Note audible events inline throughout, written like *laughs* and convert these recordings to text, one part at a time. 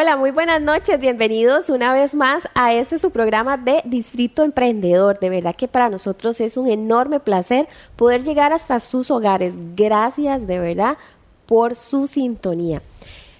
Hola, muy buenas noches, bienvenidos una vez más a este su programa de Distrito Emprendedor. De verdad que para nosotros es un enorme placer poder llegar hasta sus hogares. Gracias de verdad por su sintonía.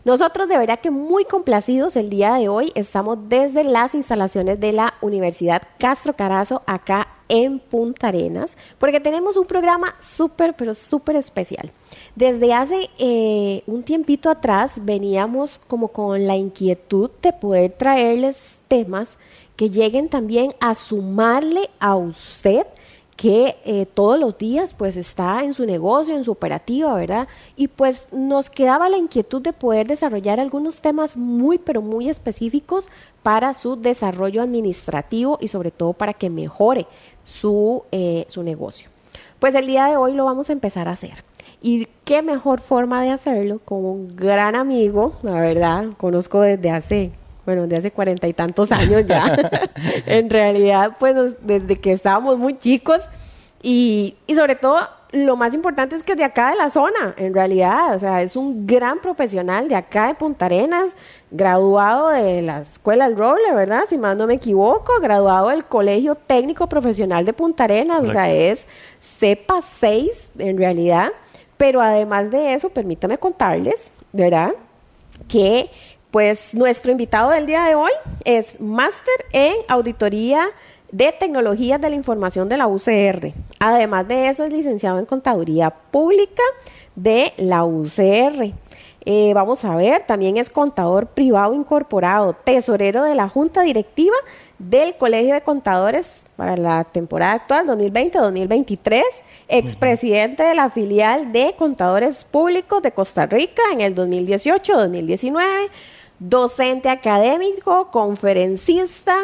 Nosotros de verdad que muy complacidos el día de hoy estamos desde las instalaciones de la Universidad Castro Carazo acá en Punta Arenas, porque tenemos un programa súper, pero súper especial. Desde hace eh, un tiempito atrás veníamos como con la inquietud de poder traerles temas que lleguen también a sumarle a usted que eh, todos los días pues está en su negocio, en su operativa, ¿verdad? Y pues nos quedaba la inquietud de poder desarrollar algunos temas muy, pero muy específicos para su desarrollo administrativo y sobre todo para que mejore su, eh, su negocio. Pues el día de hoy lo vamos a empezar a hacer. Y qué mejor forma de hacerlo con un gran amigo, la verdad, conozco desde hace, bueno, desde hace cuarenta y tantos años ya. *laughs* en realidad, pues desde que estábamos muy chicos y, y sobre todo lo más importante es que es de acá de la zona, en realidad. O sea, es un gran profesional de acá de Punta Arenas, graduado de la Escuela del Roble, ¿verdad? Si más no me equivoco, graduado del Colegio Técnico Profesional de Punta Arenas. O sea, es cepa 6, en realidad. Pero además de eso, permítame contarles, ¿verdad? Que pues nuestro invitado del día de hoy es máster en auditoría de Tecnologías de la Información de la UCR. Además de eso, es licenciado en Contaduría Pública de la UCR. Eh, vamos a ver, también es contador privado incorporado, tesorero de la Junta Directiva del Colegio de Contadores para la temporada actual 2020-2023, expresidente de la filial de Contadores Públicos de Costa Rica en el 2018-2019, docente académico, conferencista,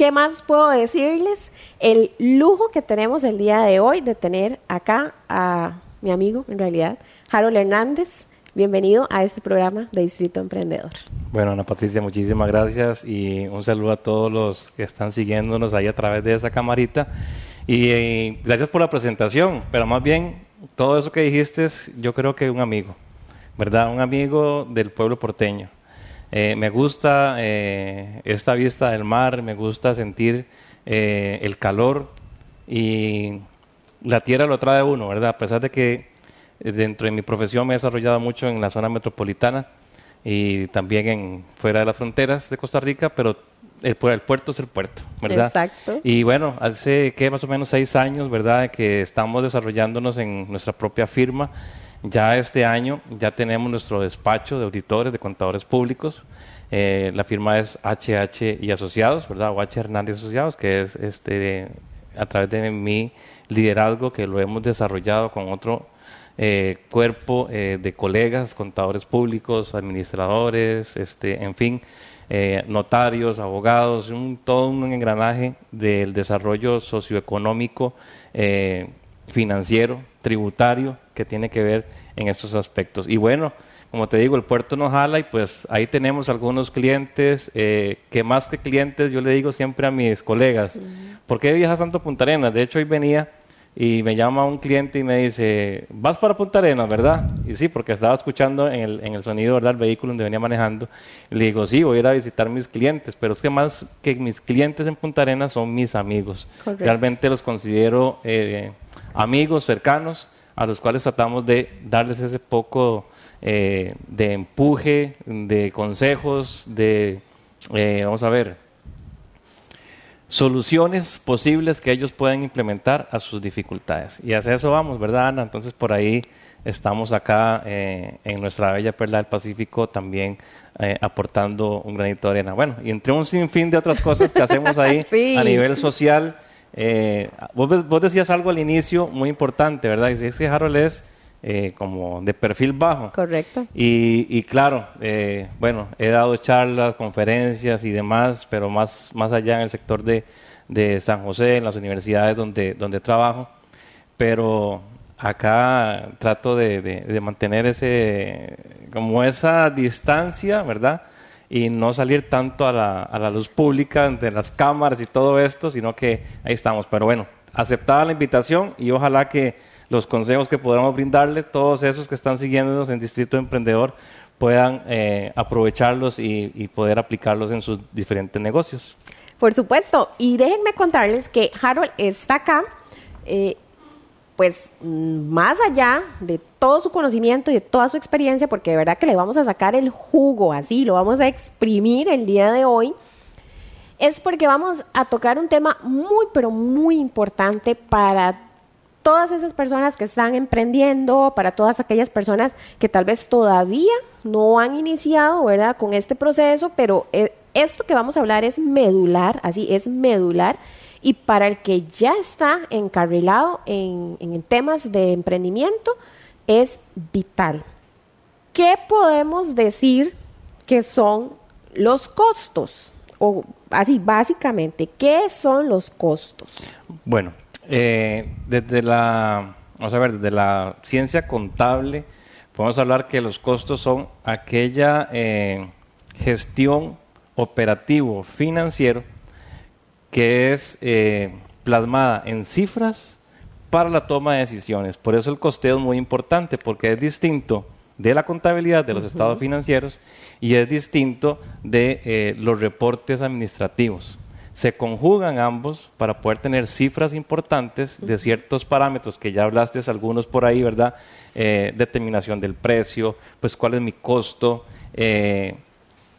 ¿Qué más puedo decirles? El lujo que tenemos el día de hoy de tener acá a mi amigo, en realidad, Harold Hernández. Bienvenido a este programa de Distrito Emprendedor. Bueno, Ana Patricia, muchísimas gracias y un saludo a todos los que están siguiéndonos ahí a través de esa camarita. Y, eh, gracias por la presentación, pero más bien, todo eso que dijiste, es, yo creo que un amigo, ¿verdad? Un amigo del pueblo porteño eh, me gusta eh, esta vista del mar, me gusta sentir eh, el calor y la tierra lo trae uno, ¿verdad? A pesar de que dentro de mi profesión me he desarrollado mucho en la zona metropolitana y también en fuera de las fronteras de Costa Rica, pero el, puerto es el puerto, ¿verdad? Exacto. Y bueno, hace que más o menos seis años, ¿verdad? Que estamos desarrollándonos en nuestra propia firma. Ya este año ya tenemos nuestro despacho de auditores, de contadores públicos. Eh, la firma es HH y Asociados, ¿verdad? O H Hernández Asociados, que es este a través de mi liderazgo que lo hemos desarrollado con otro eh, cuerpo eh, de colegas, contadores públicos, administradores, este, en fin, notarios, abogados, todo un engranaje del desarrollo socioeconómico financiero, tributario, que tiene que ver en estos aspectos. Y bueno, como te digo, el puerto nos jala y pues ahí tenemos algunos clientes, eh, que más que clientes, yo le digo siempre a mis colegas, ¿por qué viajas tanto a Punta Arenas? De hecho, hoy venía y me llama un cliente y me dice, vas para Punta Arenas, ¿verdad? Y sí, porque estaba escuchando en el, en el sonido, ¿verdad? vehículo donde venía manejando. le digo, sí, voy a ir a visitar mis clientes, pero es que más que mis clientes en Punta Arenas son mis amigos. Realmente los considero... Eh, amigos cercanos a los cuales tratamos de darles ese poco eh, de empuje, de consejos, de, eh, vamos a ver, soluciones posibles que ellos puedan implementar a sus dificultades. Y hacia eso vamos, ¿verdad, Ana? Entonces por ahí estamos acá eh, en nuestra bella perla del Pacífico también aportando un granito de arena. Bueno, y entre un sinfín de otras cosas que hacemos ahí *laughs* a nivel social eh, vos, decías algo al inicio muy importante, ¿verdad? Es que Harold es eh, como de perfil bajo. Correcto. Y, claro, eh, bueno, he dado charlas, conferencias y demás, pero más, más allá en el sector de, de San José, en las universidades donde, donde trabajo. Pero acá trato de, de, de mantener ese, como esa distancia, ¿verdad? y no salir tanto a la, luz pública de las cámaras y todo esto, sino que ahí estamos. Pero bueno, aceptada la invitación y ojalá que los consejos que podamos brindarle, todos esos que están siguiéndonos en Distrito Emprendedor, puedan eh, aprovecharlos y, y poder aplicarlos en sus diferentes negocios. Por supuesto, y déjenme contarles que Harold está acá. Eh, pues mm, más allá de todo su conocimiento y de toda su experiencia, porque de verdad que le vamos a sacar el jugo así, lo vamos a exprimir el día de hoy, es porque vamos a tocar un tema muy, pero muy importante para todas esas personas que están emprendiendo, para todas aquellas personas que tal vez todavía no han iniciado, ¿verdad?, con este proceso, pero eh, esto que vamos a hablar es medular, así es medular, y para el que ya está encarrilado en, en temas de emprendimiento, es vital. ¿Qué podemos decir que son los costos? O así, básicamente, ¿qué son los costos? Bueno, eh, desde la, la ciencia contable, podemos hablar que los costos son aquella eh, gestión operativo financiero que es eh, plasmada en cifras para la toma de decisiones. Por eso el costeo es muy importante, porque es distinto de la contabilidad de los estados financieros y es distinto de eh, los reportes administrativos. Se conjugan ambos para poder tener cifras importantes de ciertos parámetros que ya hablaste, algunos por ahí, ¿verdad? Eh, determinación del precio, pues cuál es mi costo, eh,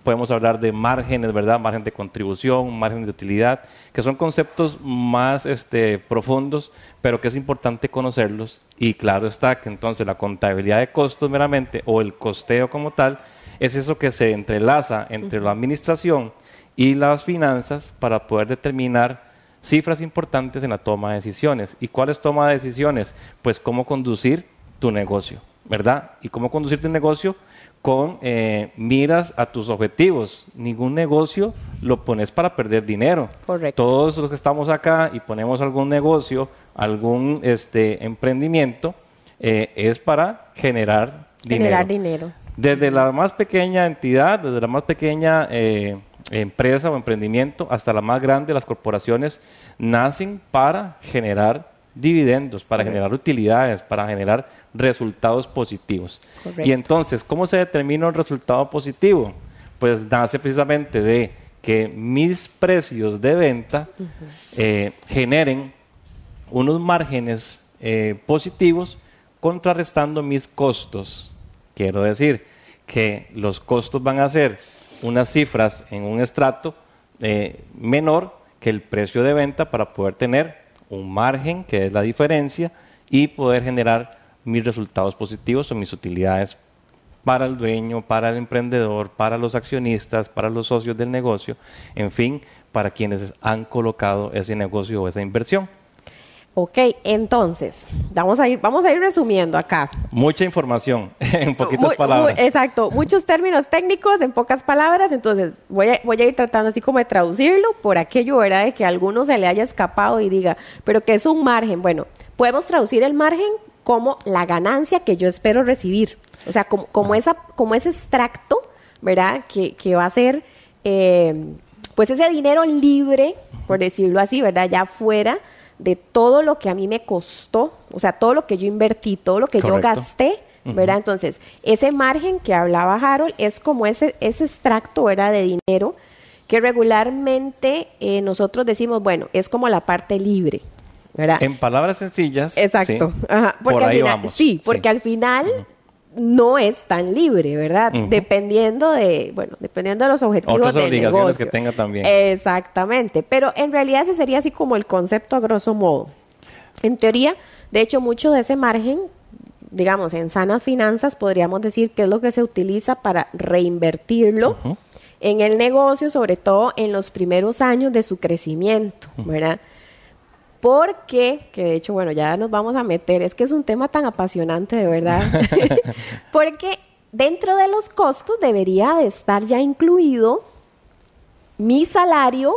podemos hablar de márgenes, ¿verdad? Margen de contribución, margen de utilidad, que son conceptos más este, profundos, pero que es importante conocerlos. Y claro está que entonces la contabilidad de costos meramente o el costeo como tal es eso que se entrelaza entre la administración y las finanzas para poder determinar cifras importantes en la toma de decisiones. ¿Y cuál es toma de decisiones? Pues cómo conducir tu negocio, ¿verdad? Y cómo conducir tu negocio con eh, miras a tus objetivos. Ningún negocio lo pones para perder dinero. Todos los que estamos acá y ponemos algún negocio, algún este, emprendimiento, eh, es para generar, generar dinero. Desde la más pequeña entidad, desde la más pequeña eh, empresa o emprendimiento, hasta la más grande, las corporaciones nacen para generar dividendos, para generar utilidades, para generar resultados positivos. Y entonces, ¿cómo se determina un resultado positivo? Pues nace precisamente de que mis precios de venta eh, generen unos márgenes eh, positivos contrarrestando mis costos. Quiero decir que los costos van a ser unas cifras en un estrato eh, menor que el precio de venta para poder tener un margen, que es la diferencia, y poder generar mis resultados positivos o mis utilidades para el dueño, para el emprendedor, para los accionistas, para los socios del negocio, en fin, para quienes han colocado ese negocio o esa inversión. Ok, entonces, vamos a ir, vamos a ir resumiendo acá. Mucha información, *laughs* en poquitas palabras. exacto, muchos términos técnicos, en pocas palabras, entonces voy a, voy a ir tratando así como de traducirlo por aquello, ¿verdad? De que a alguno se le haya escapado y diga, pero que es un margen. Bueno, podemos traducir el margen como la ganancia que yo espero recibir, o sea, como, como, esa, como ese extracto, ¿verdad? Que, va a ser, eh, pues ese dinero libre, por decirlo así, ¿verdad? Ya fuera de todo lo que a mí me costó, o sea, todo lo que yo invertí, todo lo que yo gasté, ¿verdad? Entonces, ese margen que hablaba Harold es como ese, ese extracto, ¿verdad? De dinero que regularmente eh, nosotros decimos, bueno, es como la parte libre, ¿verdad? En palabras sencillas. Exacto. Porque por ahí al final, vamos. Sí, porque al final no es tan libre, ¿verdad? Dependiendo de, bueno, dependiendo de los objetivos Otras obligaciones que tenga también. Exactamente, pero en realidad ese sería así como el concepto a grosso modo. En teoría, de hecho, mucho de ese margen, digamos, en sanas finanzas podríamos decir que es lo que se utiliza para reinvertirlo en el negocio, sobre todo en los primeros años de su crecimiento, ¿verdad? porque, que de hecho, bueno, ya nos vamos a meter, es que es un tema tan apasionante, de verdad, *laughs* porque dentro de los costos debería de estar ya incluido mi salario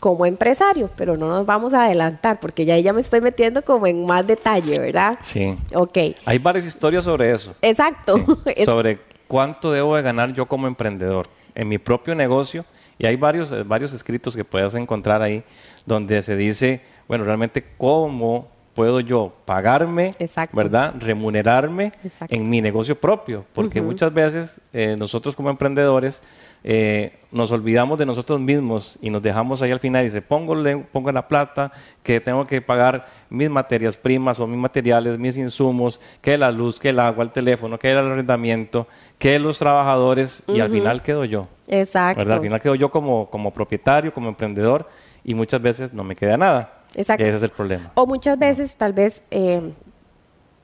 como empresario, pero no nos vamos a adelantar porque ya, ya me estoy metiendo como en más detalle, ¿verdad? Sí. Ok. Hay varias historias sobre eso. Exacto. *laughs* Sobre cuánto debo de ganar yo como emprendedor en mi propio negocio y hay varios, varios escritos que puedes encontrar ahí donde se dice bueno, realmente cómo puedo yo pagarme, ¿verdad? Remunerarme en mi negocio propio, porque muchas veces eh, nosotros como emprendedores eh, nos olvidamos de nosotros mismos y nos dejamos ahí al final y se pongo, pongo la plata, que tengo que pagar mis materias primas o mis materiales, mis insumos, que la luz, que el agua, el teléfono, que el arrendamiento, que los trabajadores y al final quedo yo. Exacto. Al final quedo yo como, como propietario, como emprendedor y muchas veces no me queda nada. Exacto. Ese es el problema. O muchas veces tal vez eh,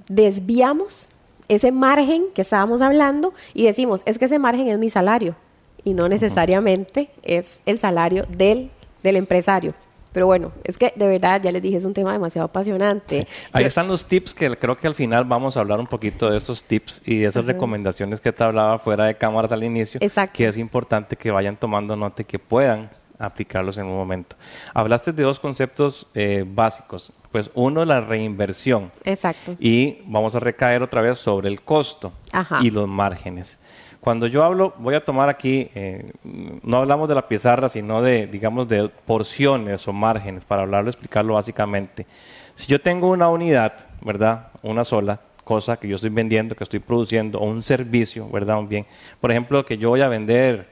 desviamos ese margen que estábamos hablando y decimos, es que ese margen es mi salario y no necesariamente es el salario del, del empresario. Pero bueno, es que de verdad, ya les dije, es un tema demasiado apasionante. Ahí están los tips que creo que al final vamos a hablar un poquito de esos tips y de esas recomendaciones que te hablaba fuera de cámaras al inicio. Que es importante que vayan tomando nota y que puedan aplicarlos en un momento. Hablaste de dos conceptos eh, básicos. Pues uno, la reinversión. Exacto. Y vamos a recaer otra vez sobre el costo y los márgenes. Cuando yo hablo, voy a tomar aquí, eh, no hablamos de la pizarra, sino de, digamos, de porciones o márgenes, para hablarlo, explicarlo básicamente. Si yo tengo una unidad, ¿verdad? Una sola, cosa que yo estoy vendiendo, que estoy produciendo, o un servicio, ¿verdad? Un bien. Por ejemplo, que yo voy a vender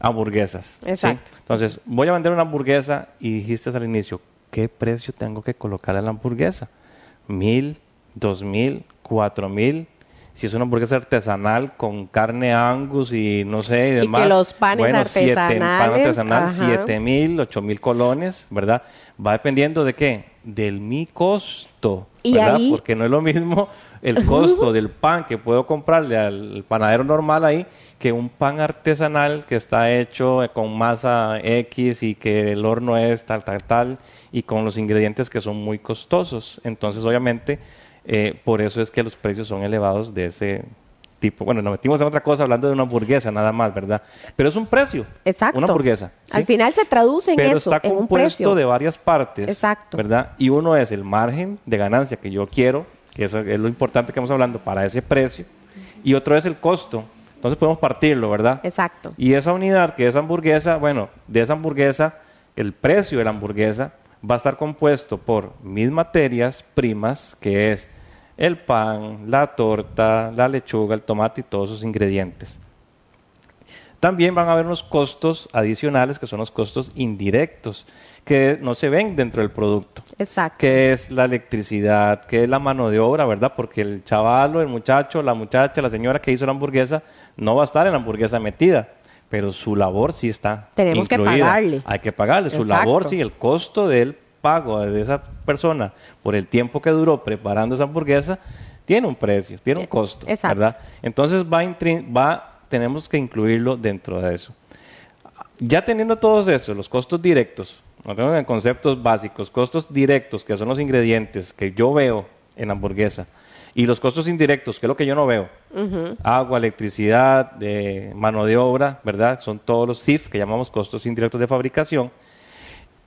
hamburguesas. Exacto. Entonces, voy a vender una hamburguesa y dijiste al inicio, ¿qué precio tengo que colocar a la hamburguesa? ¿Mil? ¿Dos mil? ¿Cuatro mil? Si es una hamburguesa artesanal con carne angus y no sé y demás. Y que los panes artesanales. Siete, pan artesanal, siete mil, ocho mil colones, ¿verdad? Va dependiendo de qué? Del mi costo, ¿verdad? Porque no es lo mismo el *laughs* costo del pan que puedo comprarle al panadero normal ahí que un pan artesanal que está hecho con masa X y que el horno es tal, tal, tal, y con los ingredientes que son muy costosos. Entonces, obviamente, eh, por eso es que los precios son elevados de ese tipo. Bueno, nos metimos en otra cosa hablando de una hamburguesa, nada más, ¿verdad? Pero es un precio. Exacto. Una hamburguesa. Al final se traduce en Pero eso, está en un precio. de varias partes. Exacto. ¿Verdad? Y uno es el margen de ganancia que yo quiero eso es lo importante que estamos hablando, para ese precio. Y otro es el costo. Entonces podemos partirlo, ¿verdad? Exacto. Y esa unidad que es hamburguesa, bueno, de esa hamburguesa, el precio de la hamburguesa va a estar compuesto por mis materias primas, que es el pan, la torta, la lechuga, el tomate y todos sus ingredientes. También van a haber unos costos adicionales que son los costos indirectos, que no se ven dentro del producto. Exacto. Que es la electricidad, que es la mano de obra, ¿verdad? Porque el chaval el muchacho, la muchacha, la señora que hizo la hamburguesa, no va a estar en la hamburguesa metida pero su labor sí está. Tenemos que pagarle. Hay que pagarle. Su labor sí, el costo del pago de esa persona por el tiempo que duró preparando esa hamburguesa tiene un precio, tiene un costo. Exacto. ¿verdad? Entonces va, va tenemos que incluirlo dentro de eso. Ya teniendo todos estos, los costos directos, en conceptos básicos, costos directos, que son los ingredientes que yo veo en la hamburguesa, y los costos indirectos, que es lo que yo no veo, agua, electricidad, eh, mano de obra, ¿verdad? Son todos los CIF que llamamos costos indirectos de fabricación.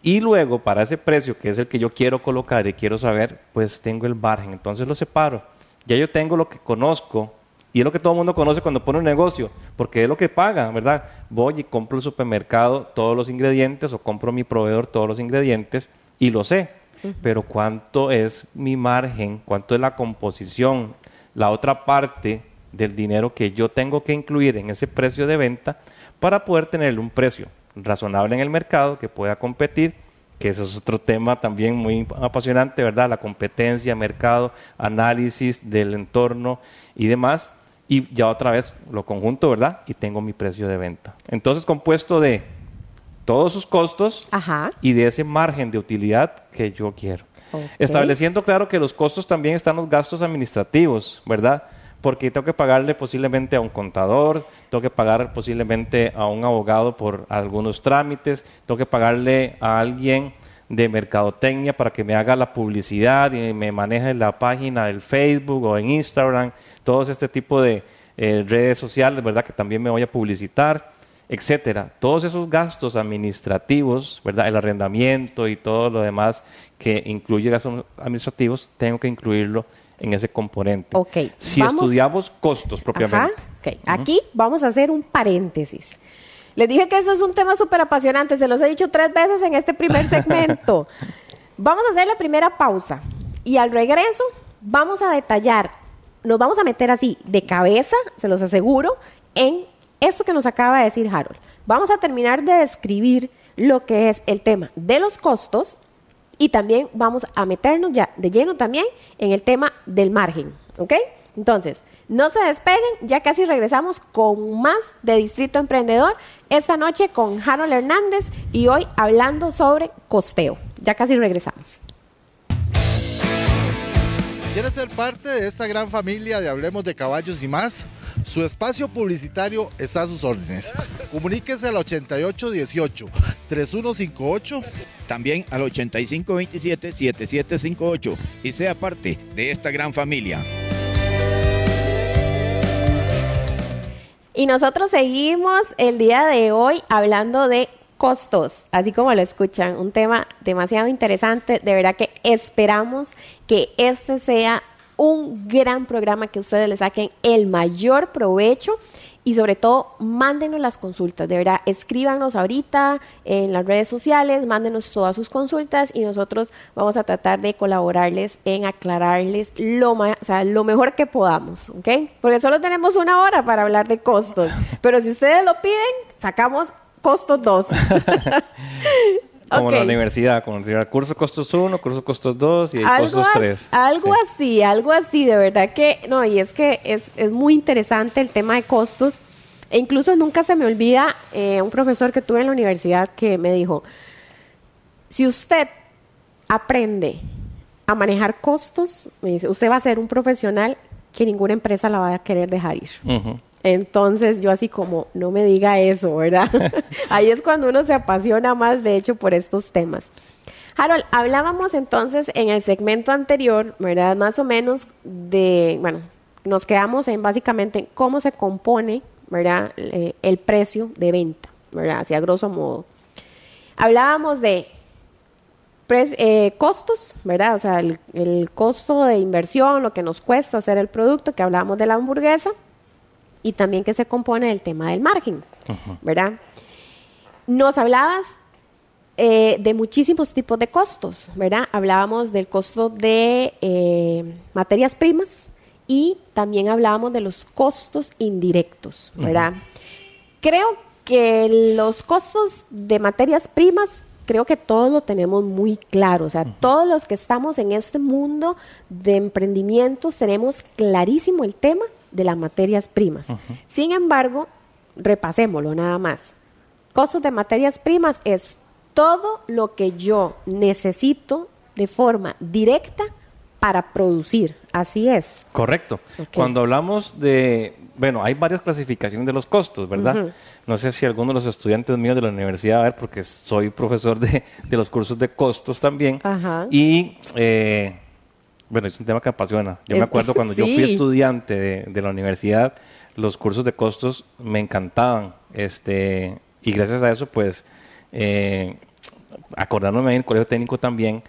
Y luego, para ese precio, que es el que yo quiero colocar y quiero saber, pues tengo el margen. Entonces lo separo. Ya yo tengo lo que conozco y es lo que todo el mundo conoce cuando pone un negocio, porque es lo que paga, ¿verdad? Voy y compro el supermercado todos los ingredientes o compro mi proveedor todos los ingredientes y lo sé. Pero cuánto es mi margen, cuánto es la composición, la otra parte del dinero que yo tengo que incluir en ese precio de venta para poder tener un precio razonable en el mercado que pueda competir, que eso es otro tema también muy apasionante, ¿verdad? La competencia, mercado, análisis del entorno y demás y ya otra vez lo conjunto, ¿verdad? Y tengo mi precio de venta. Entonces, compuesto de todos sus costos y de ese margen de utilidad que yo quiero. Estableciendo claro que los costos también están los gastos administrativos, ¿verdad? Porque tengo que pagarle posiblemente a un contador, tengo que pagar posiblemente a un abogado por algunos trámites, tengo que pagarle a alguien de mercadotecnia para que me haga la publicidad y me maneje la página del Facebook o en Instagram, todos este tipo de eh, redes sociales, ¿verdad? Que también me voy a publicitar, etcétera. Todos esos gastos administrativos, ¿verdad? El arrendamiento y todo lo demás que incluye gastos administrativos, tengo que incluirlo en ese componente. Ok. Si estudiamos costos propiamente. Aquí vamos a hacer un paréntesis. Les dije que eso es un tema súper apasionante, se los he dicho tres veces en este primer segmento. *laughs* vamos a hacer la primera pausa y al regreso vamos a detallar, nos vamos a meter así de cabeza, se los aseguro, en esto que nos acaba de decir Harold. Vamos a terminar de describir lo que es el tema de los costos y también vamos a meternos ya de lleno también en el tema del margen, ¿ok? Entonces, no se despeguen, ya casi regresamos con más de Distrito Emprendedor, esta noche con Harold Hernández y hoy hablando sobre costeo. Ya casi regresamos. ¿Quieres ser parte de esta gran familia de Hablemos de Caballos y más? Su espacio publicitario está a sus órdenes. Comuníquese al 8818-3158. También al 8527-7758 y sea parte de esta gran familia. Y nosotros seguimos el día de hoy hablando de costos, así como lo escuchan, un tema demasiado interesante, de verdad que esperamos que este sea un gran programa que ustedes le saquen el mayor provecho y sobre todo mándenos las consultas, de verdad, escríbanos ahorita en las redes sociales, mándenos todas sus consultas y nosotros vamos a tratar de colaborarles en aclararles lo, o sea, lo mejor que podamos, ¿ok? Porque solo tenemos una hora para hablar de costos, pero si ustedes lo piden, sacamos costos dos. *laughs* Como la universidad, como el ah, curso costos 1, curso costos 2 y costos 3. Algo así, algo así, de verdad que, no, y es que es, muy interesante el tema de costos. E incluso nunca se me olvida eh, un profesor que tuve en la universidad que me dijo, si usted aprende a manejar costos, me dice, usted va a ser un profesional que ninguna empresa la va a querer dejar ir. Ajá. Entonces yo así como, no me diga eso, ¿verdad? *laughs* Ahí es cuando uno se apasiona más, de hecho, por estos temas. Harold, hablábamos entonces en el segmento anterior, ¿verdad? Más o menos de, bueno, nos quedamos en básicamente cómo se compone, ¿verdad? Eh, el precio de venta, ¿verdad? Hacia a grosso modo. Hablábamos de eh, costos, ¿verdad? O sea, el, costo de inversión, lo que nos cuesta hacer el producto, que hablábamos de la hamburguesa, y también que se compone del tema del margen, ¿verdad? Nos hablabas eh, de muchísimos tipos de costos, ¿verdad? Hablábamos del costo de eh, materias primas y también hablábamos de los costos indirectos, ¿verdad? Creo que los costos de materias primas creo que todos lo tenemos muy claro, o sea, todos los que estamos en este mundo de emprendimientos tenemos clarísimo el tema de las materias primas. Sin embargo, repasémoslo nada más. Costos de materias primas es todo lo que yo necesito de forma directa para producir. Así es. Correcto. Cuando hablamos de, bueno, hay varias clasificaciones de los costos, ¿verdad? No sé si alguno de los estudiantes míos de la universidad, a ver, porque soy profesor de, los cursos de costos también. Ajá. Y eh, bueno, es un tema que apasiona. Yo me acuerdo cuando yo fui estudiante de, la universidad, los cursos de costos me encantaban. Este, y gracias a eso, pues, eh, acordándome en el colegio técnico también,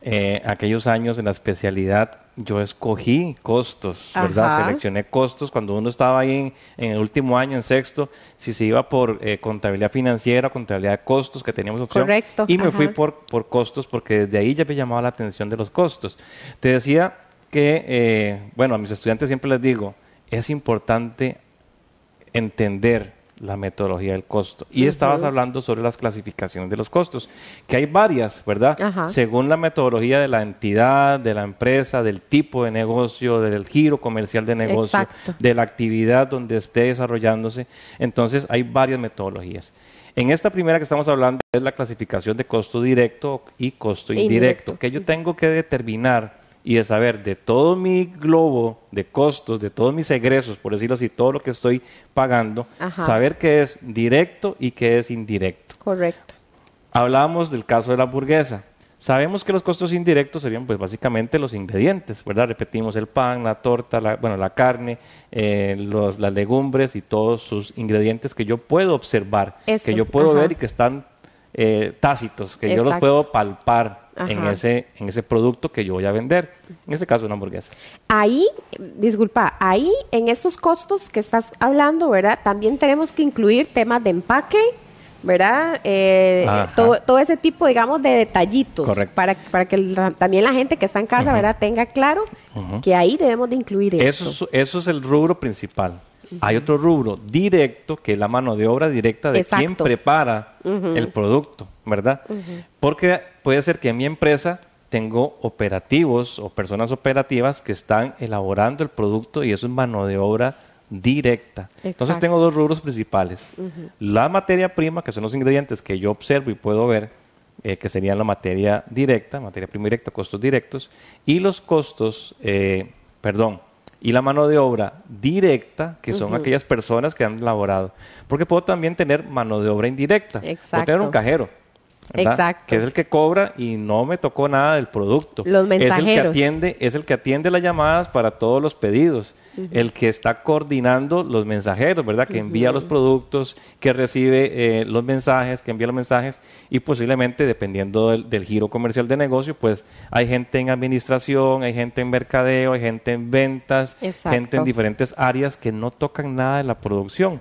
eh, aquellos años en la especialidad yo escogí costos, ¿verdad? Seleccioné costos cuando uno estaba ahí en, el último año, en sexto, si se iba por eh, contabilidad financiera, contabilidad de costos, que teníamos opción. Correcto. Y me fui por, costos porque desde ahí ya me llamaba la atención de los costos. Te decía que, eh, bueno, a mis estudiantes siempre les digo, es importante entender la metodología del costo. Y estabas hablando sobre las clasificaciones de los costos, que hay varias, ¿verdad? Según la metodología de la entidad, de la empresa, del tipo de negocio, del giro comercial de negocio, de la actividad donde esté desarrollándose. Entonces hay varias metodologías. En esta primera que estamos hablando es la clasificación de costo directo y costo indirecto. que yo tengo que determinar y de saber de todo mi globo de costos, de todos mis egresos, por decirlo así, todo lo que estoy pagando, saber qué es directo y qué es indirecto. Correcto. Hablábamos del caso de la hamburguesa. Sabemos que los costos indirectos serían pues básicamente los ingredientes, ¿verdad? Repetimos el pan, la torta, la, bueno, la carne, eh, los, las legumbres y todos sus ingredientes que yo puedo observar, que yo puedo ver y que están eh, tácitos, que yo los puedo palpar en ese, en ese producto que yo voy a vender. En ese caso, una hamburguesa. Ahí, disculpa, ahí en esos costos que estás hablando, ¿verdad? También tenemos que incluir temas de empaque. ¿Verdad? Eh, todo, ese tipo, digamos, de detallitos. Correcto. Para, para que también la gente que está en casa, ¿verdad? Tenga claro que ahí debemos de incluir eso. Eso, es el rubro principal. Hay otro rubro directo, que es la mano de obra directa de quien prepara el producto. ¿verdad? Porque puede ser que en mi empresa tengo operativos o personas operativas que están elaborando el producto y eso es mano de obra directa. Entonces tengo dos rubros principales. La materia prima, que son los ingredientes que yo observo y puedo ver, eh, que serían la materia directa, materia prima directa, costos directos, y los costos, eh, perdón, y la mano de obra directa, que son aquellas personas que han elaborado Porque puedo también tener mano de obra indirecta. Puedo tener un cajero Exacto. Que es el que cobra y no me tocó nada del producto. Los mensajeros. Es el que atiende, es el que atiende las llamadas para todos los pedidos. El que está coordinando los mensajeros, ¿verdad? Que envía los productos, que recibe eh, los mensajes, que envía los mensajes y posiblemente, dependiendo del, giro comercial de negocio, pues hay gente en administración, hay gente en mercadeo, hay gente en ventas, gente en diferentes áreas que no tocan nada de la producción.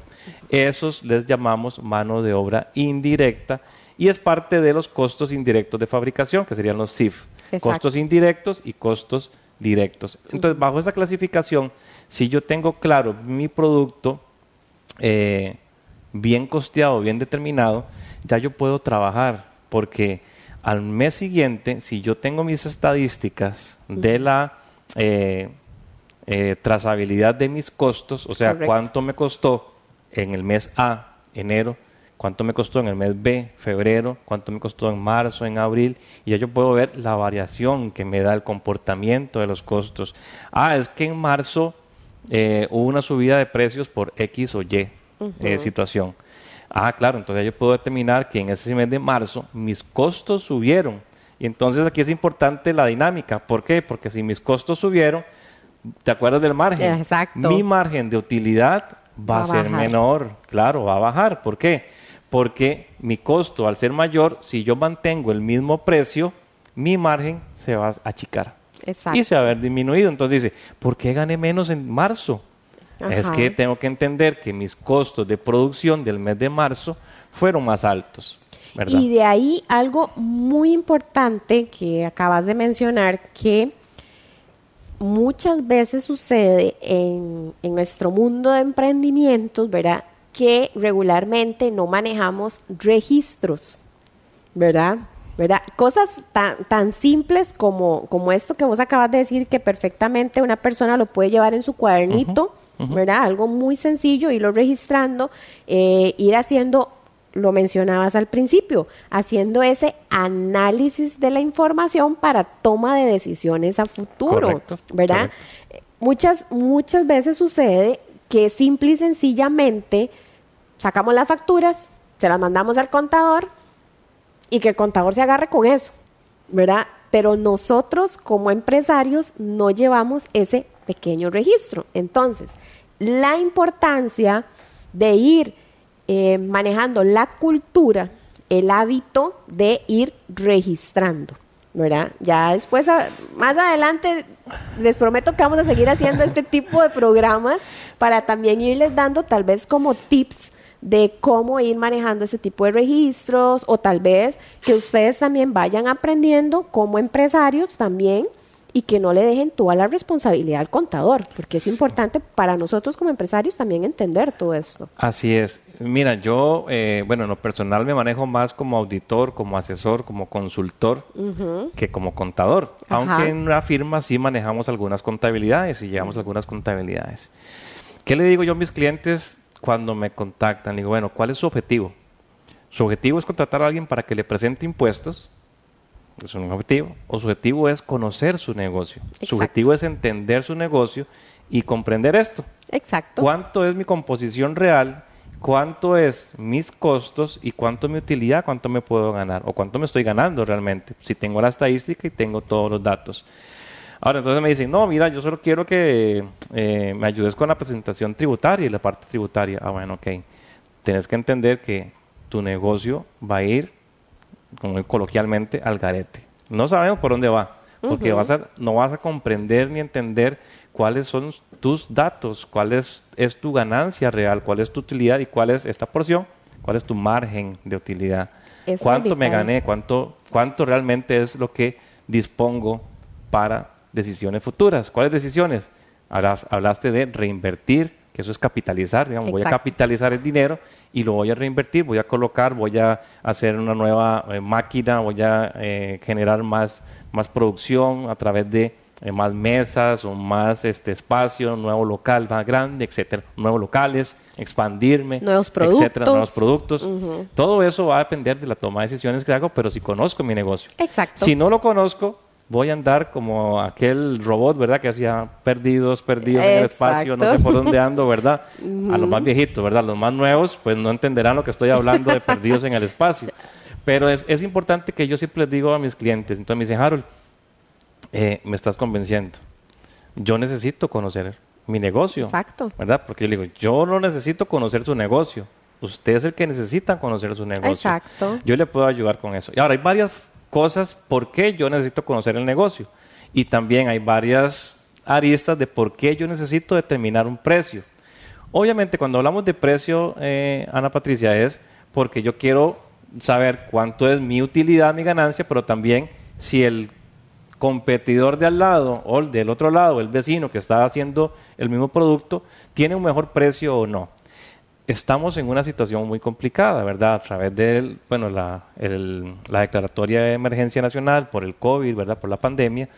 Esos les llamamos mano de obra indirecta y es parte de los costos indirectos de fabricación, que serían los CIF, costos indirectos y costos directos. Entonces, bajo esa clasificación, si yo tengo claro mi producto eh, bien costeado, bien determinado, ya yo puedo trabajar, porque al mes siguiente, si yo tengo mis estadísticas de la... Eh, eh, trazabilidad de mis costos, o sea, cuánto me costó en el mes A, enero, cuánto me costó en el mes B, febrero, cuánto me costó en marzo, en abril, y ya yo puedo ver la variación que me da el comportamiento de los costos. Ah, es que en marzo eh, hubo una subida de precios por X o Y eh, situación. Ah, claro, entonces yo puedo determinar que en ese mes de marzo mis costos subieron. Y entonces aquí es importante la dinámica. ¿Por qué? Porque si mis costos subieron, ¿te acuerdas del margen? Exacto. Mi margen de utilidad va, a ser menor, claro, va a bajar. ¿Por qué? porque mi costo al ser mayor, si yo mantengo el mismo precio, mi margen se va a achicar. Y se va a ver disminuido. Entonces dice, ¿por qué gané menos en marzo? Es que tengo que entender que mis costos de producción del mes de marzo fueron más altos. Y de ahí algo muy importante que acabas de mencionar, que muchas veces sucede en, en nuestro mundo de emprendimientos, ¿verdad? que regularmente no manejamos registros, ¿verdad? ¿verdad? Cosas tan, tan simples como, como, esto que vos acabas de decir, que perfectamente una persona lo puede llevar en su cuadernito, ¿verdad? Algo muy sencillo, irlo registrando, eh, ir haciendo, lo mencionabas al principio, haciendo ese análisis de la información para toma de decisiones a futuro, ¿verdad? Muchas, muchas veces sucede que simple y sencillamente sacamos las facturas, se las mandamos al contador y que el contador se agarre con eso, ¿verdad? Pero nosotros como empresarios no llevamos ese pequeño registro. Entonces, la importancia de ir eh, manejando la cultura, el hábito de ir registrando. ¿verdad? Ya después, más adelante, les prometo que vamos a seguir haciendo este tipo de programas para también irles dando tal vez como tips de cómo ir manejando este tipo de registros o tal vez que ustedes también vayan aprendiendo como empresarios también y que no le dejen toda la responsabilidad al contador, porque es importante para nosotros como empresarios también entender todo esto. Así es. Mira, yo, eh, bueno, en lo personal me manejo más como auditor, como asesor, como consultor, que como contador, aunque en una firma sí manejamos algunas contabilidades y llevamos algunas contabilidades. ¿Qué le digo yo a mis clientes cuando me contactan? digo, bueno, ¿cuál es su objetivo? Su objetivo es contratar a alguien para que le presente impuestos, es un objetivo. O su objetivo es conocer su negocio. Su objetivo es entender su negocio y comprender esto. Exacto. ¿Cuánto es mi composición real? ¿Cuánto es mis costos y cuánto es mi utilidad? ¿Cuánto me puedo ganar? ¿O cuánto me estoy ganando realmente? Si tengo la estadística y tengo todos los datos. Ahora, entonces me dicen, no, mira, yo solo quiero que eh, me ayudes con la presentación tributaria y la parte tributaria. Ah, bueno, ok. Tienes que entender que tu negocio va a ir coloquialmente, al garete. No sabemos por dónde va, porque vas a, no vas a comprender ni entender cuáles son tus datos, cuál es, tu ganancia real, cuál es tu utilidad y cuál es esta porción, cuál es tu margen de utilidad. cuánto me gané, cuánto, cuánto realmente es lo que dispongo para decisiones futuras. ¿Cuáles decisiones? Hablas, hablaste de reinvertir, que eso es capitalizar, digamos, voy a capitalizar el dinero y lo voy a reinvertir, voy a colocar, voy a hacer una nueva eh, máquina, voy a eh, generar más, más producción a través de eh, más mesas o más este espacio, nuevo local más grande, etcétera, nuevos locales, expandirme, nuevos productos, etcétera, nuevos productos. Todo eso va a depender de la toma de decisiones que hago, pero si conozco mi negocio. Exacto. Si no lo conozco, voy a andar como aquel robot, ¿verdad? Que hacía perdidos, perdidos en el espacio, no sé por dónde ando, ¿verdad? A los más viejitos, ¿verdad? Los más nuevos, pues no entenderán lo que estoy hablando de perdidos en el espacio. Pero es, importante que yo siempre les digo a mis clientes, entonces me dicen, Harold, eh, me estás convenciendo. Yo necesito conocer mi negocio. Exacto. ¿Verdad? Porque yo le digo, yo no necesito conocer su negocio. Usted es el que necesita conocer su negocio. Exacto. Yo le puedo ayudar con eso. Y ahora hay varias cosas por qué yo necesito conocer el negocio. Y también hay varias aristas de por qué yo necesito determinar un precio. Obviamente cuando hablamos de precio, eh, Ana Patricia, es porque yo quiero saber cuánto es mi utilidad, mi ganancia, pero también si el competidor de al lado o del otro lado, el vecino que está haciendo el mismo producto, tiene un mejor precio o no estamos en una situación muy complicada, ¿verdad? A través de bueno, la, declaratoria de emergencia nacional por el COVID, ¿verdad? Por la pandemia,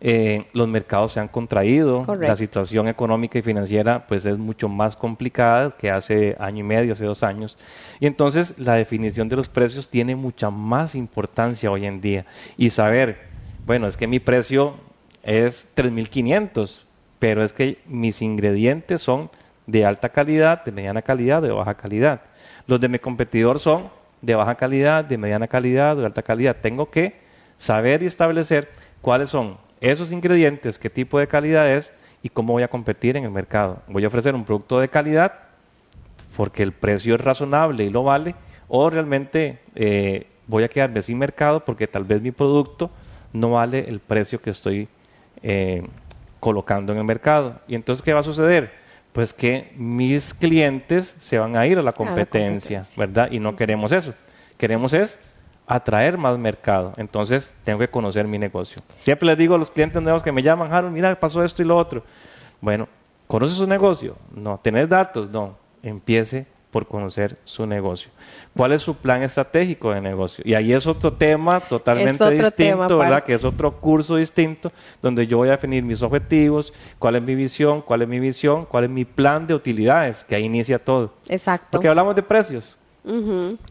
eh, los mercados se han contraído, la situación económica y financiera pues es mucho más complicada que hace año y medio, hace dos años. Y entonces la definición de los precios tiene mucha más importancia hoy en día. Y saber, bueno, es que mi precio es 3.500, pero es que mis ingredientes son de alta calidad, de mediana calidad, de baja calidad. Los de mi competidor son de baja calidad, de mediana calidad, de alta calidad. Tengo que saber y establecer cuáles son esos ingredientes, qué tipo de calidad es y cómo voy a competir en el mercado. Voy a ofrecer un producto de calidad porque el precio es razonable y lo vale, o realmente eh, voy a quedarme sin mercado porque tal vez mi producto no vale el precio que estoy eh, colocando en el mercado. ¿Y entonces qué va a suceder? pues que mis clientes se van a ir a la competencia, ¿verdad? Y no queremos eso. Queremos es atraer más mercado. Entonces, tengo que conocer mi negocio. Siempre les digo a los clientes nuevos que me llaman, Harold, mira, pasó esto y lo otro. Bueno, ¿conoces su negocio? No. ¿Tenés datos? No. Empiece por conocer su negocio. ¿Cuál es su plan estratégico de negocio? Y ahí es otro tema totalmente distinto, ¿verdad? Que es otro curso distinto donde yo voy a definir mis objetivos, cuál es mi visión, cuál es mi visión, cuál es mi plan de utilidades, que ahí inicia todo. Exacto. Porque hablamos de precios.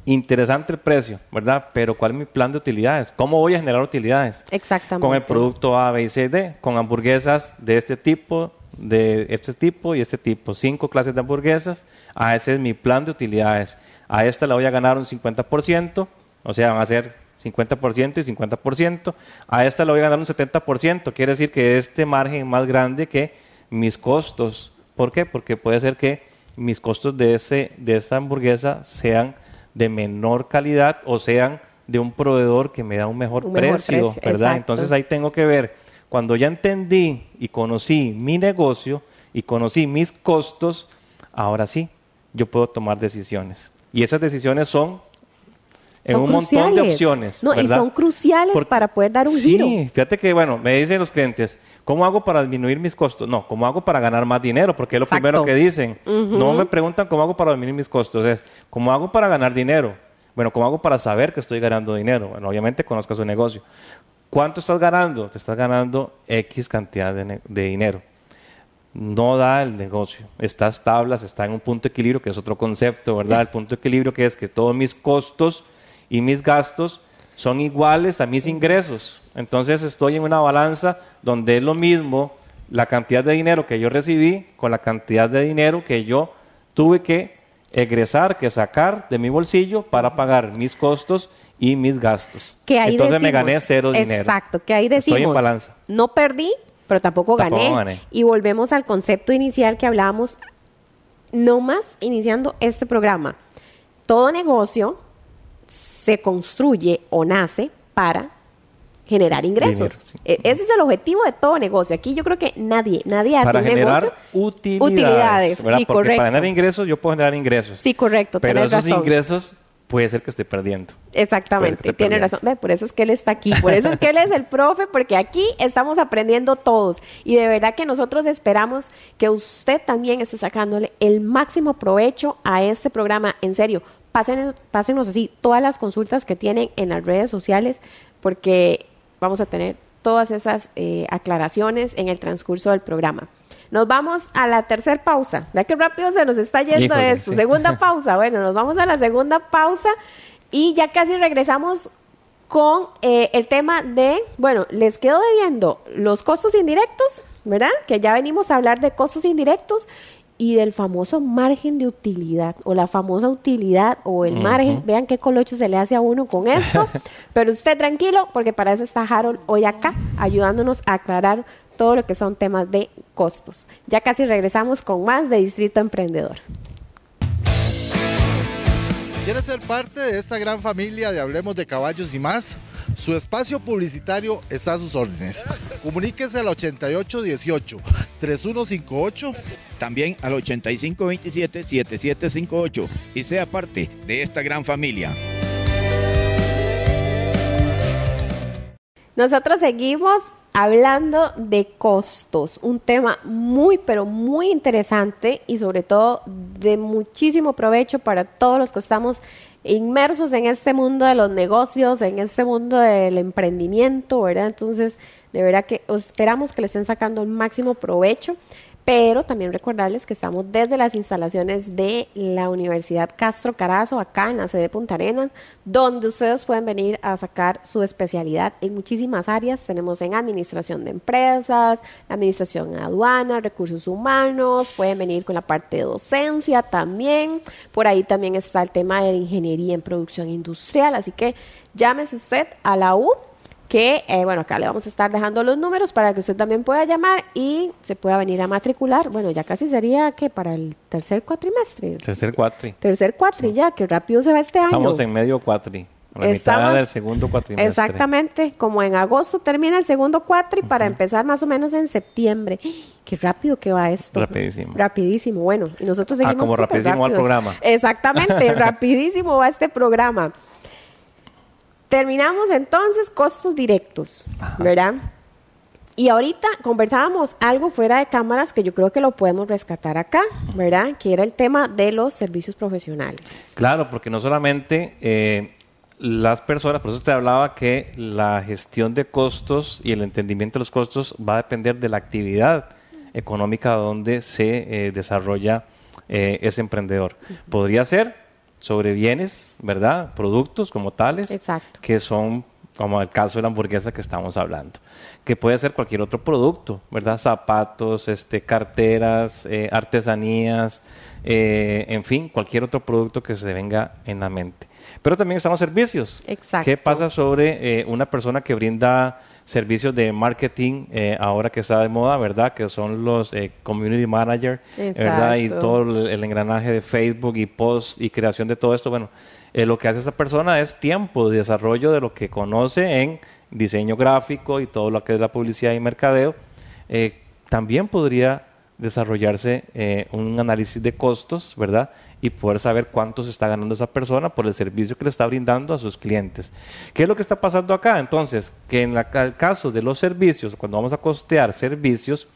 Interesante el precio, ¿verdad? Pero ¿cuál es mi plan de utilidades? ¿Cómo voy a generar utilidades? Exactamente. Con el producto A, B y C, D, con hamburguesas de este tipo, de este tipo y este tipo, cinco clases de hamburguesas, a ah, ese es mi plan de utilidades. A esta la voy a ganar un 50%, o sea, van a ser 50% y 50%. A esta la voy a ganar un 70%, quiere decir que este margen es más grande que mis costos. ¿Por qué? Porque puede ser que mis costos de, ese, de esta hamburguesa sean de menor calidad o sean de un proveedor que me da un mejor, precio, ¿verdad? Entonces ahí tengo que ver cuando ya entendí y conocí mi negocio y conocí mis costos, ahora sí, yo puedo tomar decisiones. Y esas decisiones son en un montón de opciones. No, y son cruciales para poder dar un giro. Sí, fíjate que, bueno, me dicen los clientes, ¿cómo hago para disminuir mis costos? No, ¿cómo hago para ganar más dinero? Porque es lo primero que dicen. No me preguntan cómo hago para disminuir mis costos, es ¿cómo hago para ganar dinero? Bueno, ¿cómo hago para saber que estoy ganando dinero? Bueno, obviamente conozco su negocio. ¿Cuánto estás ganando? Te estás ganando X cantidad de, dinero. No da el negocio. Estas tablas están en un punto de equilibrio, que es otro concepto, ¿verdad? El punto de equilibrio que es que todos mis costos y mis gastos son iguales a mis ingresos. Entonces estoy en una balanza donde es lo mismo la cantidad de dinero que yo recibí con la cantidad de dinero que yo tuve que egresar que sacar de mi bolsillo para pagar mis costos y mis gastos. Entonces me gané cero dinero. Exacto, que ahí decimos, no perdí, pero tampoco, gané. Y volvemos al concepto inicial que hablábamos no más iniciando este programa. Todo negocio se construye o nace para generar ingresos. E-, ese es el objetivo de todo negocio. Aquí yo creo que nadie, nadie hace un generar negocio. Utilidades. utilidades para generar ingresos, yo puedo generar ingresos. Sí, correcto. Pero esos ingresos puede ser que esté perdiendo. Exactamente, tiene razón. por eso es que él está aquí, por eso es que él es el *laughs* profe, porque aquí estamos aprendiendo todos. Y de verdad que nosotros esperamos que usted también esté sacándole el máximo provecho a este programa. En serio, pásenos, pásenos así todas las consultas que tienen en las redes sociales, porque vamos a tener todas esas eh, aclaraciones en el transcurso del programa. Nos vamos a la tercera pausa. Ya que rápido se nos está yendo esto. Segunda *laughs* pausa. Bueno, nos vamos a la segunda pausa y ya casi regresamos con eh, el tema de, bueno, les quedo debiendo los costos indirectos, ¿verdad? Que ya venimos a hablar de costos indirectos y del famoso margen de utilidad o la famosa utilidad o el margen. Vean qué colocho se le hace a uno con esto, *laughs* pero usted tranquilo porque para eso está Harold hoy acá ayudándonos a aclarar todo lo que son temas de costos. Ya casi regresamos con más de Distrito Emprendedor. ¿Quieres ser parte de esta gran familia de Hablemos de Caballos y más? Su espacio publicitario está a sus órdenes. Comuníquese al 8818-3158. También al 8527-7758 y sea parte de esta gran familia. Nosotros seguimos hablando de costos, un tema muy, pero muy interesante y sobre todo de muchísimo provecho para todos los que estamos inmersos en este mundo de los negocios, en este mundo del emprendimiento, ¿verdad? Entonces, de verdad que esperamos que le estén sacando el máximo provecho pero también recordarles que estamos desde las instalaciones de la Universidad Castro Carazo, acá en la sede de Punta Arenas, donde ustedes pueden venir a sacar su especialidad en muchísimas áreas. Tenemos en administración de empresas, administración aduana, recursos humanos, pueden venir con la parte de docencia también. Por ahí también está el tema de ingeniería en producción industrial, así que llámese usted a la U que, eh, bueno, acá le vamos a estar dejando los números para que usted también pueda llamar y se pueda venir a matricular. Bueno, ya casi sería que para el tercer cuatrimestre. Tercer cuatri. Tercer cuatri, ya, qué rápido se va este año. Estamos en medio cuatri. la mitad del segundo cuatrimestre. Exactamente, como en agosto termina el segundo cuatri para empezar más o menos en septiembre. Qué rápido que va esto. Rapidísimo. Rapidísimo, bueno, y nosotros ah, seguimos como rapidísimo va el programa. Exactamente, *laughs* rapidísimo va este programa. Terminamos entonces costos directos, ¿verdad? Y ahorita conversábamos algo fuera de cámaras que yo creo que lo podemos rescatar acá, ¿verdad? Que era el tema de los servicios profesionales. Claro, porque no solamente eh, las personas, por eso te hablaba que la gestión de costos y el entendimiento de los costos va a depender de la actividad económica donde se eh, desarrolla eh, ese emprendedor. Podría ser sobre bienes, ¿verdad? Productos como tales, Exacto. que son como el caso de la hamburguesa que estamos hablando, que puede ser cualquier otro producto, ¿verdad? Zapatos, este, carteras, eh, artesanías, eh, en fin, cualquier otro producto que se venga en la mente. Pero también estamos servicios. Exacto. ¿Qué pasa sobre eh, una persona que brinda servicios de marketing eh, ahora que está de moda, ¿verdad? Que son los eh, community manager, ¿verdad? Y todo el, engranaje de Facebook y post y creación de todo esto. Bueno, eh, lo que hace esa persona es tiempo de desarrollo de lo que conoce en diseño gráfico y todo lo que es la publicidad y mercadeo. también podría desarrollarse un análisis de costos, ¿verdad? y poder saber cuánto se está ganando esa persona por el servicio que le está brindando a sus clientes. ¿Qué es lo que está pasando acá? Entonces, que en el caso de los servicios, cuando vamos a costear servicios,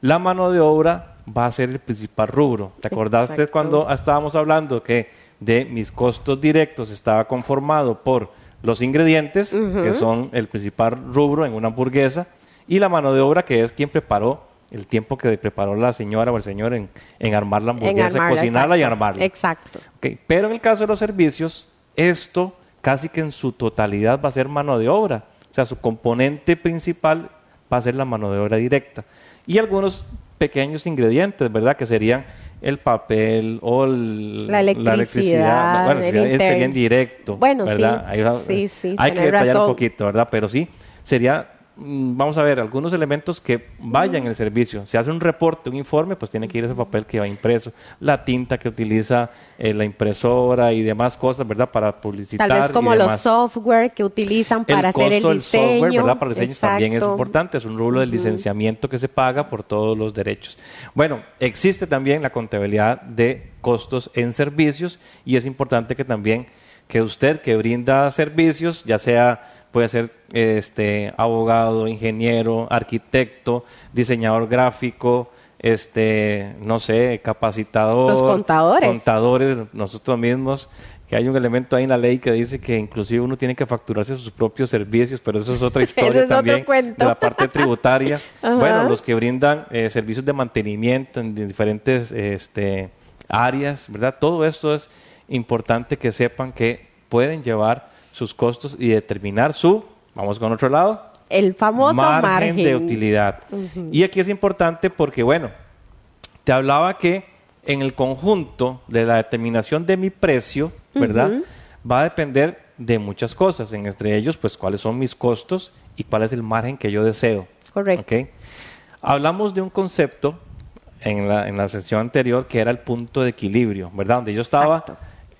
la mano de obra va a ser el principal rubro. ¿Te acordaste cuando estábamos hablando que de mis costos directos estaba conformado por los ingredientes, que son el principal rubro en una hamburguesa, y la mano de obra, que es quien preparó el tiempo que preparó la señora o el señor en, armar la hamburguesa, cocinarla y armarla. Exacto. Pero en el caso de los servicios, esto casi que en su totalidad va a ser mano de obra. O sea, su componente principal va a ser la mano de obra directa. Y algunos pequeños ingredientes, ¿verdad? Que serían el papel o la electricidad. bueno, el sería, sería directo. Bueno, sí. Hay, sí, sí, hay que detallar un poquito, ¿verdad? Pero sí, sería Mm, vamos a ver, algunos elementos que vayan en el servicio. Si hace un reporte, un informe, pues tiene que ir ese papel que va impreso, la tinta que utiliza eh, la impresora y demás cosas, ¿verdad? Para publicitar. Tal vez como los software que utilizan para el hacer el diseño. Del software, ¿verdad? Para el diseño también es importante, es un rubro del licenciamiento que se paga por todos los derechos. Bueno, existe también la contabilidad de costos en servicios y es importante que también que usted que brinda servicios, ya sea puede ser este, abogado, ingeniero, arquitecto, diseñador gráfico, este, no sé, capacitador. Los contadores. Contadores, nosotros mismos. Que hay un elemento ahí en la ley que dice que inclusive uno tiene que facturarse sus propios servicios, pero eso es otra *laughs* historia también de la parte tributaria. *laughs* bueno, los que brindan eh, servicios de mantenimiento en diferentes este, áreas, ¿verdad? Todo esto es importante que sepan que pueden llevar sus costos y determinar su, vamos con otro lado, el famoso margen, de utilidad. Y aquí es importante porque, bueno, te hablaba que en el conjunto de la determinación de mi precio, ¿verdad? Va a depender de muchas cosas, en entre ellos, pues, cuáles son mis costos y cuál es el margen que yo deseo. Correcto. Hablamos de un concepto en la, en la sesión anterior que era el punto de equilibrio, ¿verdad? Donde yo estaba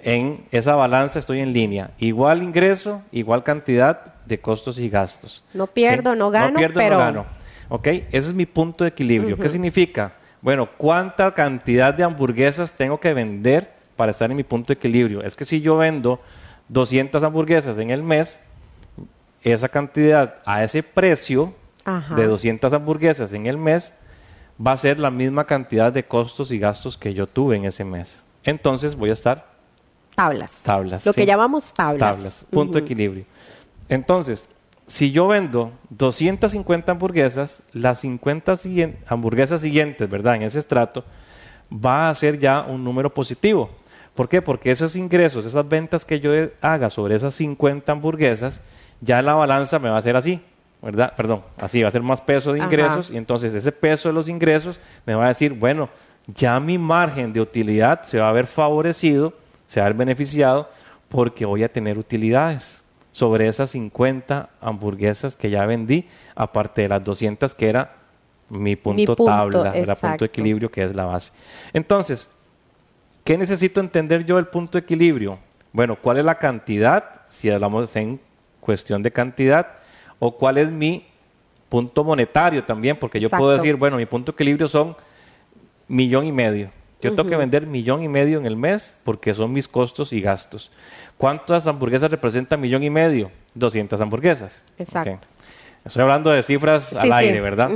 en esa balanza estoy en línea. Igual ingreso, igual cantidad de costos y gastos. No pierdo, no gano, no pierdo, No gano. ¿Ok? Ese es mi punto de equilibrio. ¿Qué significa? Bueno, ¿cuánta cantidad de hamburguesas tengo que vender para estar en mi punto de equilibrio? Es que si yo vendo 200 hamburguesas en el mes, esa cantidad a ese precio de 200 hamburguesas en el mes va a ser la misma cantidad de costos y gastos que yo tuve en ese mes. Entonces voy a estar Tablas. Tablas. Lo que llamamos tablas. Tablas. Punto de equilibrio. Entonces, si yo vendo 250 hamburguesas, las 50 hamburguesas siguientes, ¿verdad? En ese estrato, va a ser ya un número positivo. ¿Por qué? Porque esos ingresos, esas ventas que yo haga sobre esas 50 hamburguesas, ya la balanza me va a hacer así, ¿verdad? Perdón, así va a ser más peso de ingresos y entonces ese peso de los ingresos me va a decir, bueno, ya mi margen de utilidad se va a ver favorecido se ha beneficiado porque voy a tener utilidades sobre esas 50 hamburguesas que ya vendí, aparte de las 200 que era mi punto, tabla, el punto de equilibrio que es la base. Entonces, ¿qué necesito entender yo del punto de equilibrio? Bueno, ¿cuál es la cantidad? Si hablamos en cuestión de cantidad, o cuál es mi punto monetario también, porque yo puedo decir, bueno, mi punto de equilibrio son millón y medio yo tengo que vender millón y medio en el mes porque son mis costos y gastos. ¿Cuántas hamburguesas representan millón y medio? 200 hamburguesas. Exacto. Estoy hablando de cifras al aire, ¿verdad?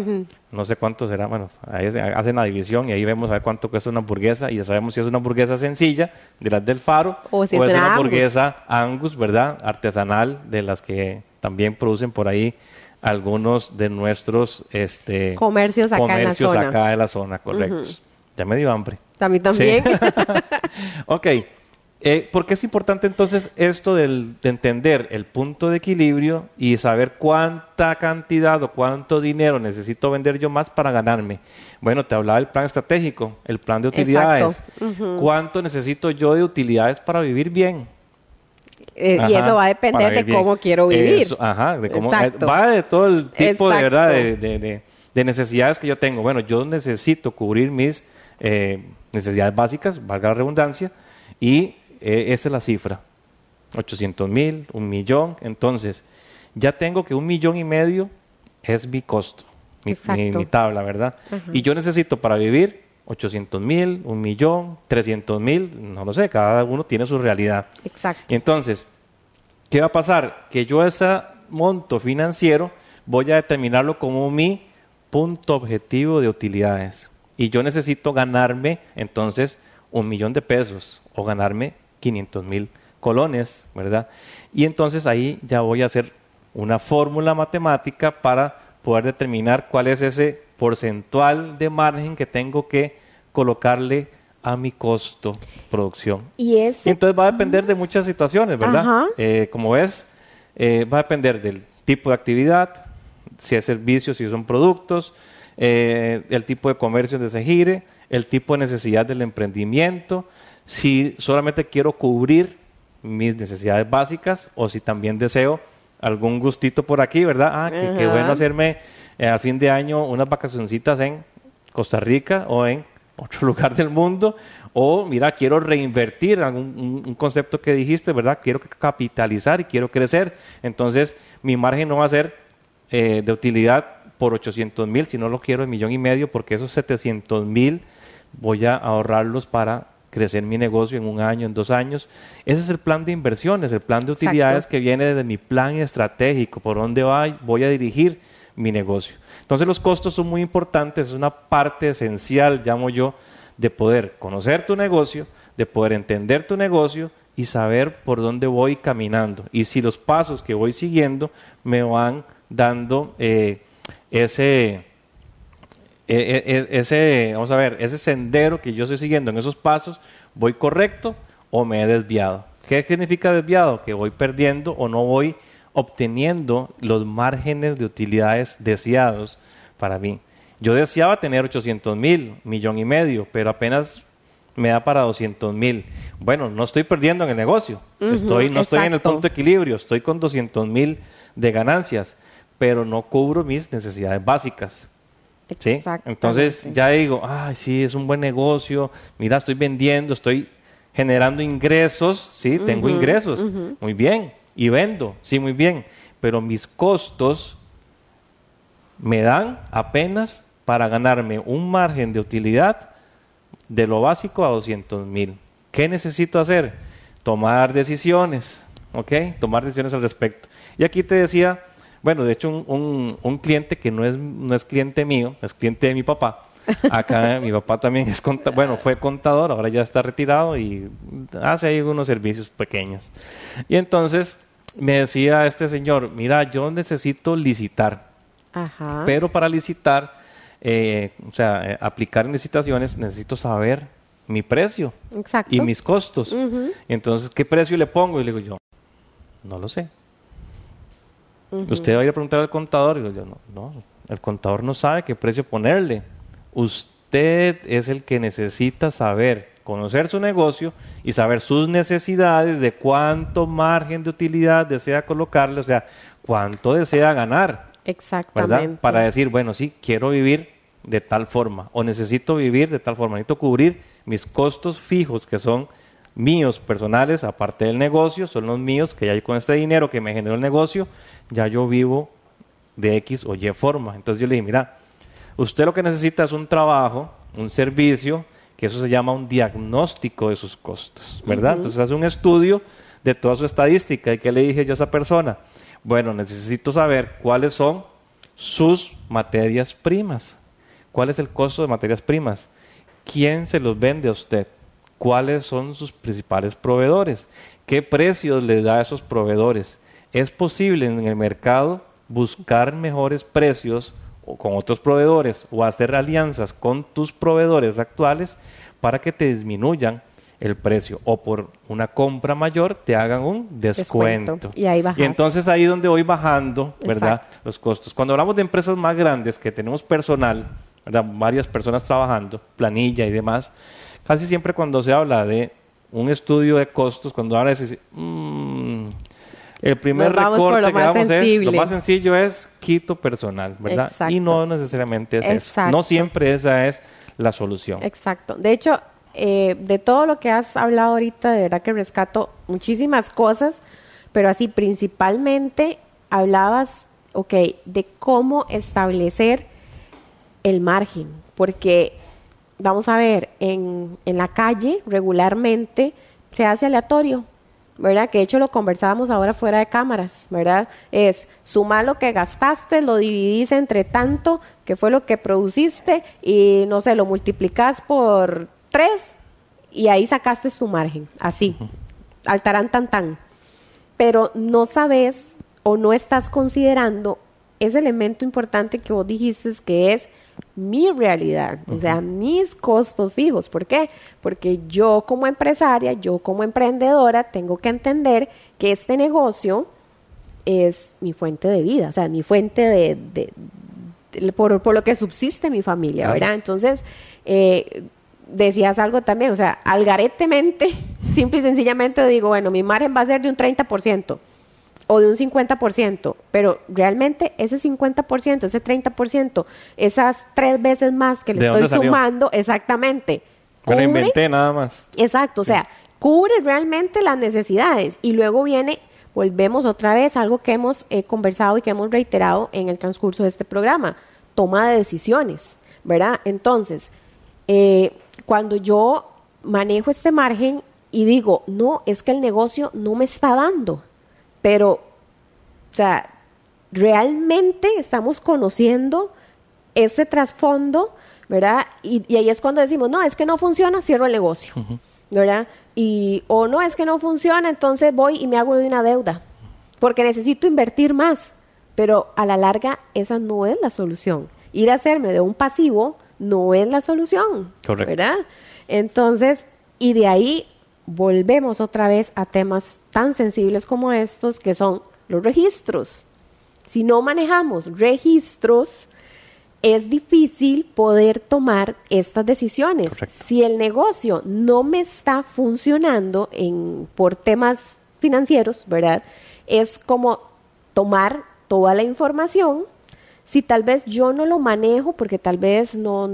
No sé cuánto será, bueno, ahí hacen la división y ahí vemos a ver cuánto cuesta una hamburguesa y ya sabemos si es una hamburguesa sencilla, de las del faro, o, si es, una hamburguesa Angus, ¿verdad? Artesanal, de las que también producen por ahí algunos de nuestros este, comercios acá en la zona. acá de la zona, correctos. Ya me dio hambre. A mí también. *laughs* ok. Eh, ¿Por qué es importante entonces esto de entender el punto de equilibrio y saber cuánta cantidad o cuánto dinero necesito vender yo más para ganarme? Bueno, te hablaba del plan estratégico, el plan de utilidades. ¿Cuánto necesito yo de utilidades para vivir bien? Eh, y eso va a depender de cómo quiero vivir. ajá, de cómo, eh, va de todo el tipo de verdad de necesidades que yo tengo. Bueno, yo necesito cubrir mis eh, necesidades básicas, valga la redundancia, y eh, esa es la cifra, 800 mil, un millón, entonces ya tengo que un millón y medio es mi costo, mi, tabla, ¿verdad? Y yo necesito para vivir 800 mil, un millón, 300 mil, no lo sé, cada uno tiene su realidad. Exacto. Y entonces, ¿qué va a pasar? Que yo ese monto financiero voy a determinarlo como mi punto objetivo de utilidades y yo necesito ganarme entonces un millón de pesos o ganarme 500 mil colones, ¿verdad? Y entonces ahí ya voy a hacer una fórmula matemática para poder determinar cuál es ese porcentual de margen que tengo que colocarle a mi costo producción. Y ese? entonces va a depender de muchas situaciones, ¿verdad? Eh, como ves, eh, va a depender del tipo de actividad, si es servicio, si son productos, eh, el tipo de comercio donde se gire, el tipo de necesidad del emprendimiento, si solamente quiero cubrir mis necesidades básicas o si también deseo algún gustito por aquí, ¿verdad? Ah, bueno hacerme eh, al fin de año unas vacacioncitas en Costa Rica o en otro *laughs* lugar del mundo. O mira, quiero reinvertir algún un concepto que dijiste, ¿verdad? Quiero capitalizar y quiero crecer. Entonces mi margen no va a ser eh, de utilidad por 800 mil, si no lo quiero en millón y medio, porque esos 700 mil voy a ahorrarlos para crecer mi negocio en un año, en dos años. Ese es el plan de inversiones, el plan de utilidades que viene desde mi plan estratégico, por dónde voy a dirigir mi negocio. Entonces los costos son muy importantes, es una parte esencial, llamo yo, de poder conocer tu negocio, de poder entender tu negocio y saber por dónde voy caminando. Y si los pasos que voy siguiendo me van dando eh, ese, e, e, e, ese, vamos a ver, ese sendero que yo estoy siguiendo en esos pasos, voy correcto o me he desviado. ¿Qué significa desviado? Que voy perdiendo o no voy obteniendo los márgenes de utilidades deseados para mí. Yo deseaba tener 800 mil, millón y medio, pero apenas me da para 200 mil. Bueno, no estoy perdiendo en el negocio, estoy, no estoy en el punto de equilibrio, estoy con 200 mil de ganancias pero no cubro mis necesidades básicas. ¿sí? Entonces ya digo, ay, sí, es un buen negocio, mira, estoy vendiendo, estoy generando ingresos, sí, tengo ingresos, muy bien, y vendo, sí, muy bien, pero mis costos me dan apenas para ganarme un margen de utilidad de lo básico a 200 mil. ¿Qué necesito hacer? Tomar decisiones, ¿ok? Tomar decisiones al respecto. Y aquí te decía bueno, de hecho, un, cliente que no es, no es cliente mío, es cliente de mi papá. Acá *laughs* mi papá también es bueno, fue contador, ahora ya está retirado y hace ahí unos servicios pequeños. Y entonces me decía este señor, mira, yo necesito licitar, Ajá. pero para licitar, eh, o sea, eh, aplicar licitaciones, necesito saber mi precio y mis costos. Entonces, ¿qué precio le pongo? Y le digo yo, no lo sé. Usted va a ir a preguntar al contador. Y yo, no, no, el contador no sabe qué precio ponerle. Usted es el que necesita saber, conocer su negocio y saber sus necesidades, de cuánto margen de utilidad desea colocarle, o sea, cuánto desea ganar. Exactamente. Para decir, bueno, sí, quiero vivir de tal forma o necesito vivir de tal forma, necesito cubrir mis costos fijos que son míos personales, aparte del negocio, son los míos que ya con este dinero que me generó el negocio, ya yo vivo de X o Y forma. Entonces yo le dije, mira, usted lo que necesita es un trabajo, un servicio, que eso se llama un diagnóstico de sus costos, ¿verdad? Entonces hace un estudio de toda su estadística. ¿Y qué le dije yo a esa persona? Bueno, necesito saber cuáles son sus materias primas. ¿Cuál es el costo de materias primas? ¿Quién se los vende a usted? cuáles son sus principales proveedores, qué precios les da a esos proveedores. Es posible en el mercado buscar mejores precios con otros proveedores o hacer alianzas con tus proveedores actuales para que te disminuyan el precio o por una compra mayor te hagan un descuento. Y entonces ahí donde voy bajando, ¿verdad? Los costos. Cuando hablamos de empresas más grandes que tenemos personal, varias personas trabajando, planilla y demás, Casi siempre cuando se habla de un estudio de costos, cuando habla de... Mmm, el primer recorte que damos es, lo más sencillo es quito personal, ¿verdad? Y no necesariamente es eso. No siempre esa es la solución. Exacto. De hecho, eh, de todo lo que has hablado ahorita, de verdad que rescato muchísimas cosas, pero así principalmente hablabas, ok, de cómo establecer el margen, porque vamos a ver, en, en la calle regularmente se hace aleatorio, ¿verdad? Que de hecho lo conversábamos ahora fuera de cámaras, ¿verdad? Es suma lo que gastaste, lo dividís entre tanto, que fue lo que produciste, y no sé, lo multiplicas por tres y ahí sacaste su margen, así, Altarán al tan tan. Pero no sabes o no estás considerando ese elemento importante que vos dijiste es que es mi realidad, o sea, mis costos fijos. ¿Por qué? Porque yo como empresaria, yo como emprendedora, tengo que entender que este negocio es mi fuente de vida, o sea, mi fuente de... por, lo que subsiste mi familia, ¿verdad? Entonces, eh, decías algo también, o sea, algaretemente, *laughs* simple y sencillamente digo, bueno, mi margen va a ser de un 30% o de un 50%, pero realmente ese 50%, ese 30%, esas tres veces más que le estoy sumando, exactamente. Cubre, inventé nada más. Exacto, o sea, cubre realmente las necesidades y luego viene, volvemos otra vez, algo que hemos eh, conversado y que hemos reiterado en el transcurso de este programa, toma de decisiones, ¿verdad? Entonces, eh, cuando yo manejo este margen y digo, no, es que el negocio no me está dando pero, o sea, realmente estamos conociendo ese trasfondo, ¿verdad? Y, ahí es cuando decimos, no, es que no funciona, cierro el negocio, ¿verdad? Y, o no, es que no funciona, entonces voy y me hago de una deuda, porque necesito invertir más. Pero a la larga, esa no es la solución. Ir a hacerme de un pasivo no es la solución, ¿verdad? Entonces, y de ahí volvemos otra vez a temas tan sensibles como estos, que son los registros. Si no manejamos registros, es difícil poder tomar estas decisiones. Si el negocio no me está funcionando en, por temas financieros, ¿verdad? Es como tomar toda la información si tal vez yo no lo manejo porque tal vez no,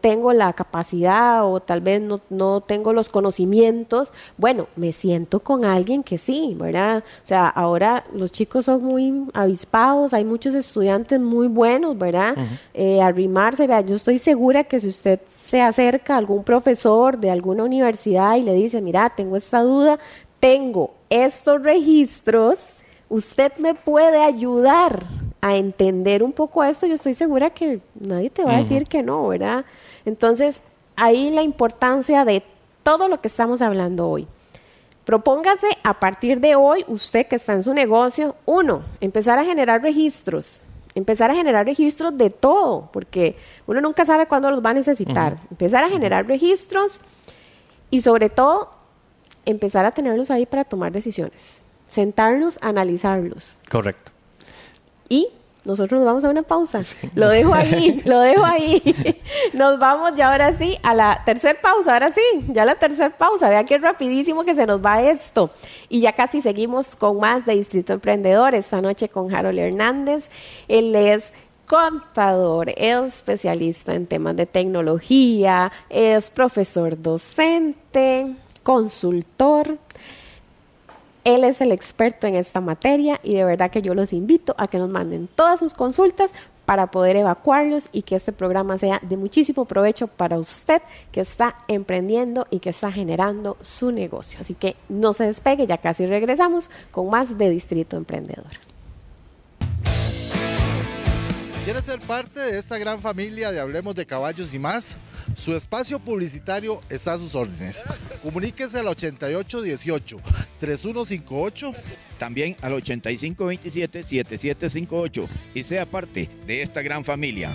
tengo la capacidad o tal vez no, no, tengo los conocimientos, bueno, me siento con alguien que sí, ¿verdad? O sea, ahora los chicos son muy avispados, hay muchos estudiantes muy buenos, ¿verdad? Eh, arrimarse, yo estoy segura que si usted se acerca a algún profesor de alguna universidad y le dice, mira, tengo esta duda, tengo estos registros, usted me puede ayudar entender un poco esto, yo estoy segura que nadie te va a decir que no, ¿verdad? Entonces, ahí la importancia de todo lo que estamos hablando hoy. Propóngase a partir de hoy, usted que está en su negocio, uno, empezar a generar registros, empezar a generar registros de todo, porque uno nunca sabe cuándo los va a necesitar. Empezar a generar registros y sobre todo empezar a tenerlos ahí para tomar decisiones, sentarnos, analizarlos. Correcto. Y nosotros nos vamos a una pausa. Lo dejo ahí, lo dejo ahí. *laughs* Nos vamos ya ahora sí a la tercera pausa, ahora sí, ya la tercera pausa. Vea qué rapidísimo que se nos va esto. Y ya casi seguimos con más de Distrito Emprendedor esta noche con Harold Hernández. Él es contador, es especialista en temas de tecnología, es profesor docente, consultor él es el experto en esta materia y de verdad que yo los invito a que nos manden todas sus consultas para poder evacuarlos y que este programa sea de muchísimo provecho para usted que está emprendiendo y que está generando su negocio. Así que no se despegue, ya casi regresamos con más de Distrito Emprendedor. ¿Quieres ser parte de esta gran familia de Hablemos de Caballos y más? Su espacio publicitario está a sus órdenes. Comuníquese al 8818-3158. También al 8527-7758 y sea parte de esta gran familia.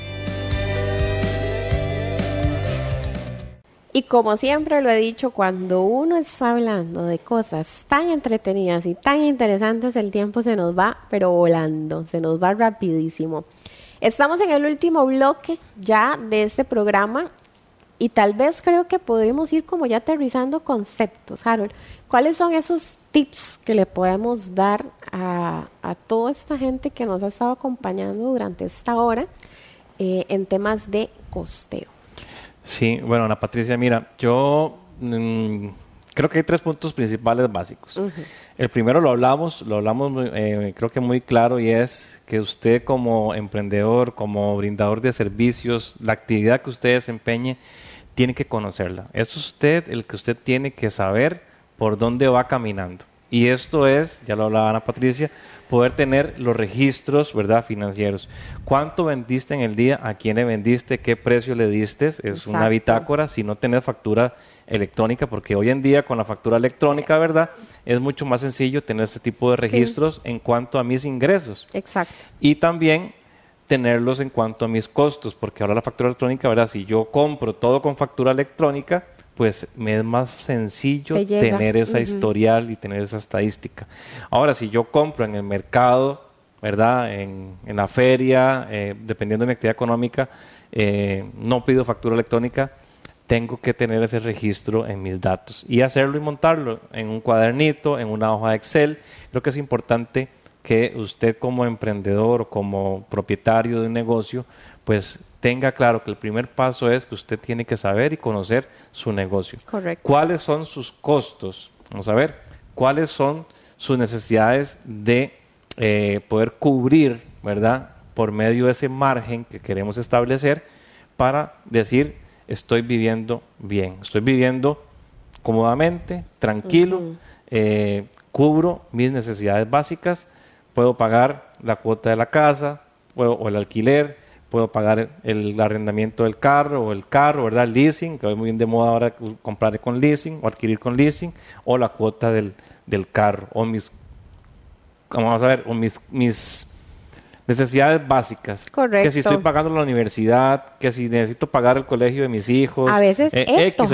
Y como siempre lo he dicho, cuando uno está hablando de cosas tan entretenidas y tan interesantes, el tiempo se nos va, pero volando, se nos va rapidísimo. Estamos en el último bloque ya de este programa y tal vez creo que podríamos ir como ya aterrizando conceptos. Harold, ¿cuáles son esos tips que le podemos dar a, toda esta gente que nos ha estado acompañando durante esta hora eh, en temas de costeo? Sí, bueno, Ana Patricia, mira, yo mm, creo que hay tres puntos principales básicos. El primero lo hablamos, lo hablamos eh, creo que muy claro y es que usted como emprendedor, como brindador de servicios, la actividad que usted desempeñe, tiene que conocerla. Es usted el que usted tiene que saber por dónde va caminando. Y esto es, ya lo hablaba Ana Patricia, poder tener los registros, ¿verdad? Financieros. ¿Cuánto vendiste en el día? ¿A quién le vendiste? ¿Qué precio le diste? Es una bitácora. Si no tenés factura electrónica, porque hoy en día con la factura electrónica, ¿verdad? Es mucho más sencillo tener ese tipo de registros en cuanto a mis ingresos. Exacto. Y también tenerlos en cuanto a mis costos, porque ahora la factura electrónica, ¿verdad? Si yo compro todo con factura electrónica, pues me es más sencillo tener esa historial y tener esa estadística. Ahora, si yo compro en el mercado, ¿verdad? En, la feria, eh, dependiendo de mi actividad económica, eh, no pido factura electrónica, tengo que tener ese registro en mis datos y hacerlo y montarlo en un cuadernito, en una hoja de Excel. Creo que es importante que usted como emprendedor o como propietario de un negocio, pues tenga claro que el primer paso es que usted tiene que saber y conocer su negocio. Correcto. ¿Cuáles son sus costos? Vamos a ver, ¿cuáles son sus necesidades de eh, poder cubrir, ¿verdad? Por medio de ese margen que queremos establecer para decir, estoy viviendo bien, estoy viviendo cómodamente, tranquilo, eh, cubro mis necesidades básicas, puedo pagar la cuota de la casa o el alquiler, puedo pagar el, arrendamiento del carro o el carro, ¿verdad? El leasing, que hoy muy bien de moda ahora comprar con leasing o adquirir con leasing, o la cuota del, del carro, o mis, vamos a ver, o mis, mis necesidades básicas. Correcto. Que si estoy pagando la universidad, que si necesito pagar el colegio de mis hijos. A veces eh, esto,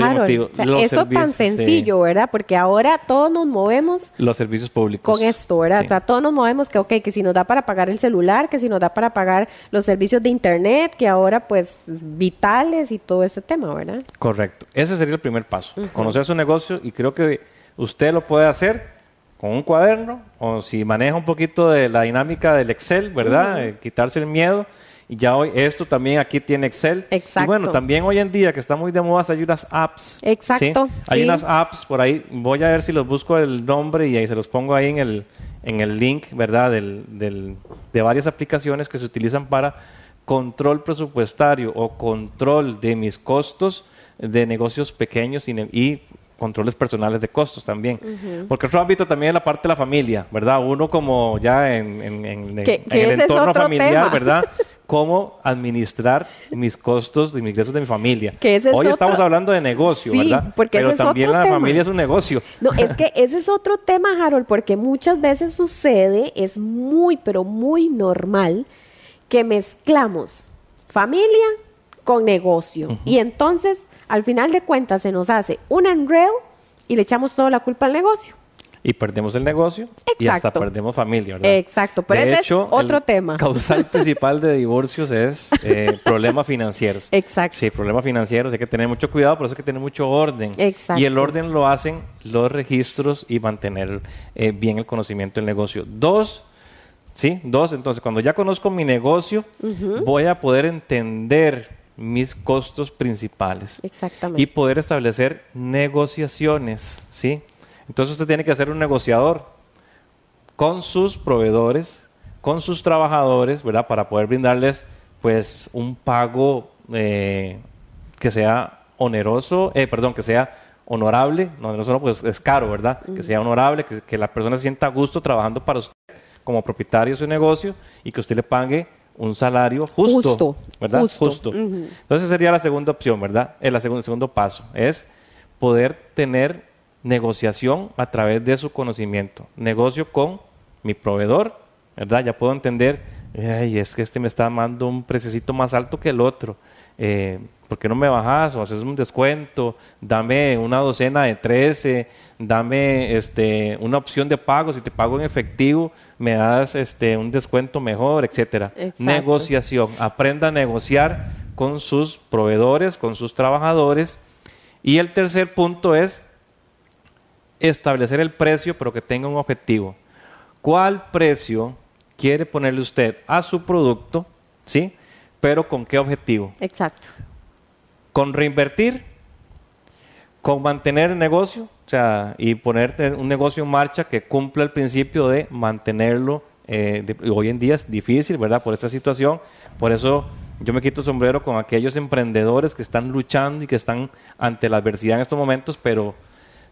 eso tan sencillo, ¿verdad? Porque ahora todos nos movemos. Los servicios públicos. Con esto, ¿verdad? todos nos movemos que, ok, que si nos da para pagar el celular, que si nos da para pagar los servicios de internet, que ahora pues vitales y todo ese tema, ¿verdad? Correcto. Ese sería el primer paso. Conocer su negocio y creo que usted lo puede hacer con un cuaderno o si maneja un poquito de la dinámica del Excel, ¿verdad? Eh, quitarse el miedo. Y ya hoy, esto también aquí tiene Excel. bueno, también hoy en día que está muy de moda, hay unas apps. Exacto. Hay unas apps por ahí. Voy a ver si los busco el nombre y ahí se los pongo ahí en el, en el link, ¿verdad? Del, del, de varias aplicaciones que se utilizan para control presupuestario o control de mis costos de negocios pequeños y, y controles personales de costos también. Porque otro ámbito también es la parte de la familia, ¿verdad? Uno como ya en, en, el entorno familiar, ¿verdad? *laughs* Cómo administrar mis costos y mis ingresos de mi familia. Que Hoy estamos hablando de negocio, ¿verdad? Porque Pero también la familia es un negocio. No, es que *laughs* ese es otro tema, Harold, porque muchas veces sucede, es muy, pero muy normal que mezclamos familia con negocio. Y entonces al final de cuentas se nos hace un enredo y le echamos toda la culpa al negocio. Y perdemos el negocio Exacto. y hasta perdemos familia, ¿verdad? Exacto, pero de ese hecho, es otro el tema. *laughs* causal principal de divorcios es eh, *laughs* problemas financieros. Exacto. Sí, problemas financieros, hay que tener mucho cuidado, por eso hay que tener mucho orden. Exacto. Y el orden lo hacen los registros y mantener eh, bien el conocimiento del negocio. Dos, ¿sí? Dos, entonces cuando ya conozco mi negocio, voy a poder entender mis costos principales. Exactamente. Y poder establecer negociaciones, ¿sí? Entonces usted tiene que ser un negociador con sus proveedores, con sus trabajadores, ¿verdad? Para poder brindarles pues un pago eh, que sea oneroso, eh, perdón, que sea honorable, no, no solo pues es caro, ¿verdad? Que sea honorable, que, que la persona sienta a gusto trabajando para usted como propietario de su negocio y que usted le pague un salario justo, justo ¿verdad? Justo. Entonces sería la segunda opción, ¿verdad? El, segundo, segundo paso es poder tener negociación a través de su conocimiento. Negocio con mi proveedor, ¿verdad? Ya puedo entender, ay, es que este me está mandando un precio más alto que el otro. Eh, ¿Por qué no me bajas o haces un descuento? Dame una docena de 13, dame este, una opción de pago si te pago en efectivo me das este, un descuento mejor, etcétera. Negociación, aprenda a negociar con sus proveedores, con sus trabajadores. Y el tercer punto es establecer el precio, pero que tenga un objetivo. ¿Cuál precio quiere ponerle usted a su producto? ¿Sí? Pero con qué objetivo. Exacto. Con reinvertir, con mantener el negocio, o sea, y ponerte un negocio en marcha que cumpla el principio de mantenerlo. Eh, hoy en día es difícil, ¿verdad? Por esta situación. Por eso yo me quito el sombrero con aquellos emprendedores que están luchando y que están ante la adversidad en estos momentos, pero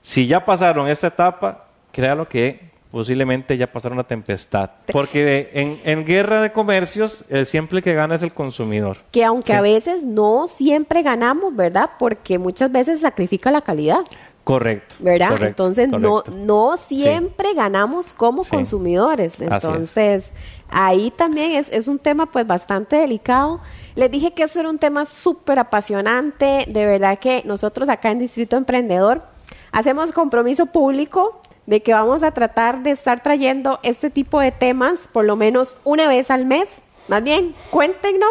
si ya pasaron esta etapa, créalo que posiblemente ya pasaron la tempestad. Porque en, guerra de comercios, el siempre que gana es el consumidor. Que aunque a veces no siempre ganamos, ¿verdad? Porque muchas veces sacrifica la calidad. Correcto. ¿Verdad? Entonces, No, no siempre ganamos como consumidores. Entonces, ahí también es, es, un tema pues bastante delicado. Les dije que eso era un tema súper apasionante. De verdad que nosotros acá en Distrito Emprendedor hacemos compromiso público de que vamos a tratar de estar trayendo este tipo de temas por lo menos una vez al mes. Más bien, cuéntenos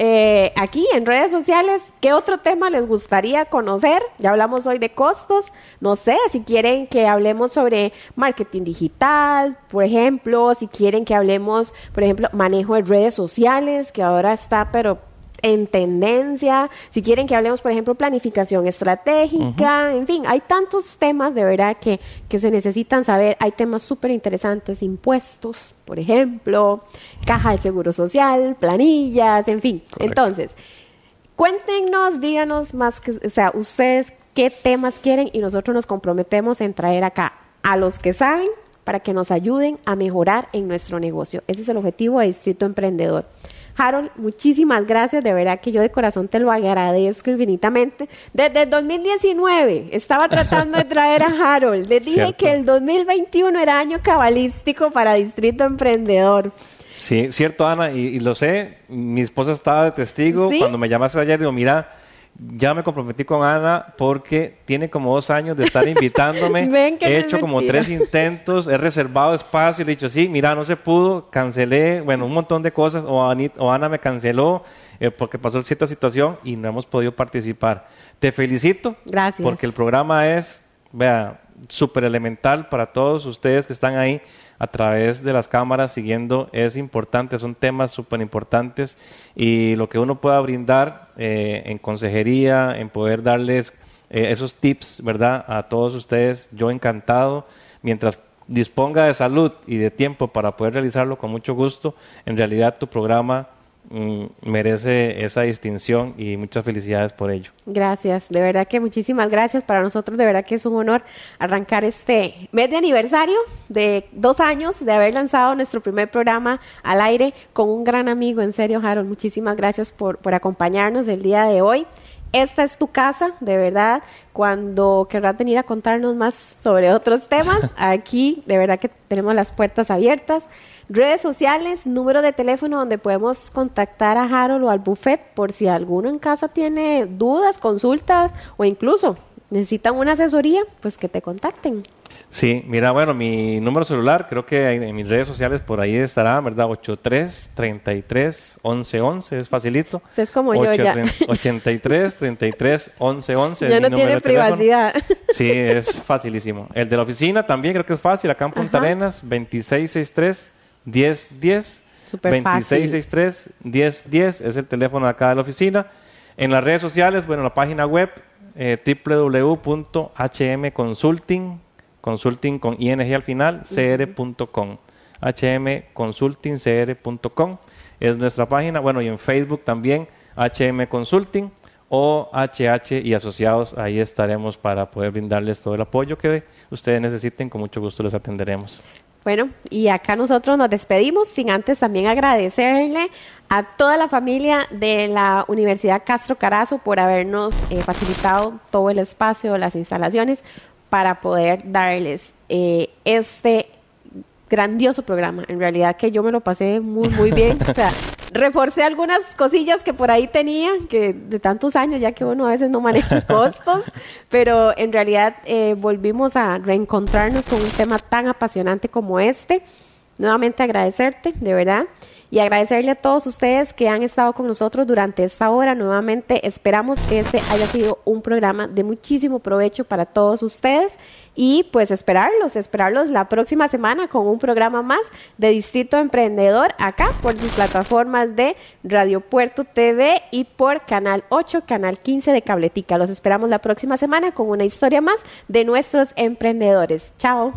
eh, aquí en redes sociales qué otro tema les gustaría conocer. Ya hablamos hoy de costos. No sé si quieren que hablemos sobre marketing digital, por ejemplo, si quieren que hablemos, por ejemplo, manejo de redes sociales, que ahora está, pero en tendencia, si quieren que hablemos, por ejemplo, planificación estratégica, en fin, hay tantos temas de verdad que, se necesitan saber, hay temas súper interesantes, impuestos, por ejemplo, caja del Seguro Social, planillas, en fin. Entonces, cuéntenos, díganos más, que, o sea, ustedes qué temas quieren y nosotros nos comprometemos en traer acá a los que saben para que nos ayuden a mejorar en nuestro negocio. Ese es el objetivo de Distrito Emprendedor. Harold, muchísimas gracias, de verdad que yo de corazón te lo agradezco infinitamente. Desde el 2019 estaba tratando de traer a Harold, Le dije que el 2021 era año cabalístico para Distrito Emprendedor. Sí, cierto, Ana, y, lo sé. Mi esposa estaba de testigo. Cuando me llamaste ayer, digo, mira, ya me comprometí con Ana porque tiene como dos años de estar invitándome. *laughs* he hecho como tres intentos, he reservado espacio y he dicho, sí, mira, no se pudo, cancelé, bueno, un montón de cosas, o, Ana me canceló eh, porque pasó cierta situación y no hemos podido participar. Te felicito. Gracias. Porque el programa es, vea, súper elemental para todos ustedes que están ahí a través de las cámaras siguiendo es importante, son temas súper importantes y lo que uno pueda brindar eh, en consejería, en poder darles eh, esos tips, ¿verdad? A todos ustedes, yo encantado, mientras disponga de salud y de tiempo para poder realizarlo con mucho gusto, en realidad tu programa Mm, merece esa distinción y muchas felicidades por ello. Gracias, de verdad que muchísimas gracias. Para nosotros de verdad que es un honor arrancar este mes de aniversario de dos años de haber lanzado nuestro primer programa al aire con un gran amigo, en serio Harold. Muchísimas gracias por, por acompañarnos el día de hoy. Esta es tu casa, de verdad. Cuando querrás venir a contarnos más sobre otros temas, *laughs* aquí de verdad que tenemos las puertas abiertas. Redes sociales, número de teléfono donde podemos contactar a Harold o al buffet por si alguno en casa tiene dudas, consultas o incluso necesitan una asesoría, pues que te contacten. Sí, mira, bueno, mi número celular, creo que en mis redes sociales por ahí estará, ¿verdad? 83 33 11 11, es facilito. es como yo ya. 83 33 11 11. Ya no tiene privacidad. Sí, es facilísimo. El de la oficina también creo que es fácil, acá en Punta Ajá. Arenas, 2663 1010 2663 1010 es el teléfono de acá de la oficina. En las redes sociales, bueno, la página web eh, www.hmconsulting, consulting con ing al final, cr.com. hmconsultingcr.com es nuestra página. Bueno, y en Facebook también, HM Consulting o HH y asociados. Ahí estaremos para poder brindarles todo el apoyo que ustedes necesiten. Con mucho gusto les atenderemos. Bueno, y acá nosotros nos despedimos sin antes también agradecerle a toda la familia de la Universidad Castro Carazo por habernos eh, facilitado todo el espacio, las instalaciones para poder darles eh, este grandioso programa. En realidad que yo me lo pasé muy, muy bien. *laughs* O sea, reforcé algunas cosillas que por ahí tenía, que de tantos años, ya que uno a veces no maneja *laughs* costos, pero en realidad eh, volvimos a reencontrarnos con un tema tan apasionante como este nuevamente agradecerte, de verdad, y agradecerle a todos ustedes que han estado con nosotros durante esta hora. Nuevamente esperamos que este haya sido un programa de muchísimo provecho para todos ustedes y pues esperarlos, esperarlos la próxima semana con un programa más de Distrito Emprendedor acá por sus plataformas de Radio Puerto TV y por Canal 8, Canal 15 de Cabletica. Los esperamos la próxima semana con una historia más de nuestros emprendedores. Chao.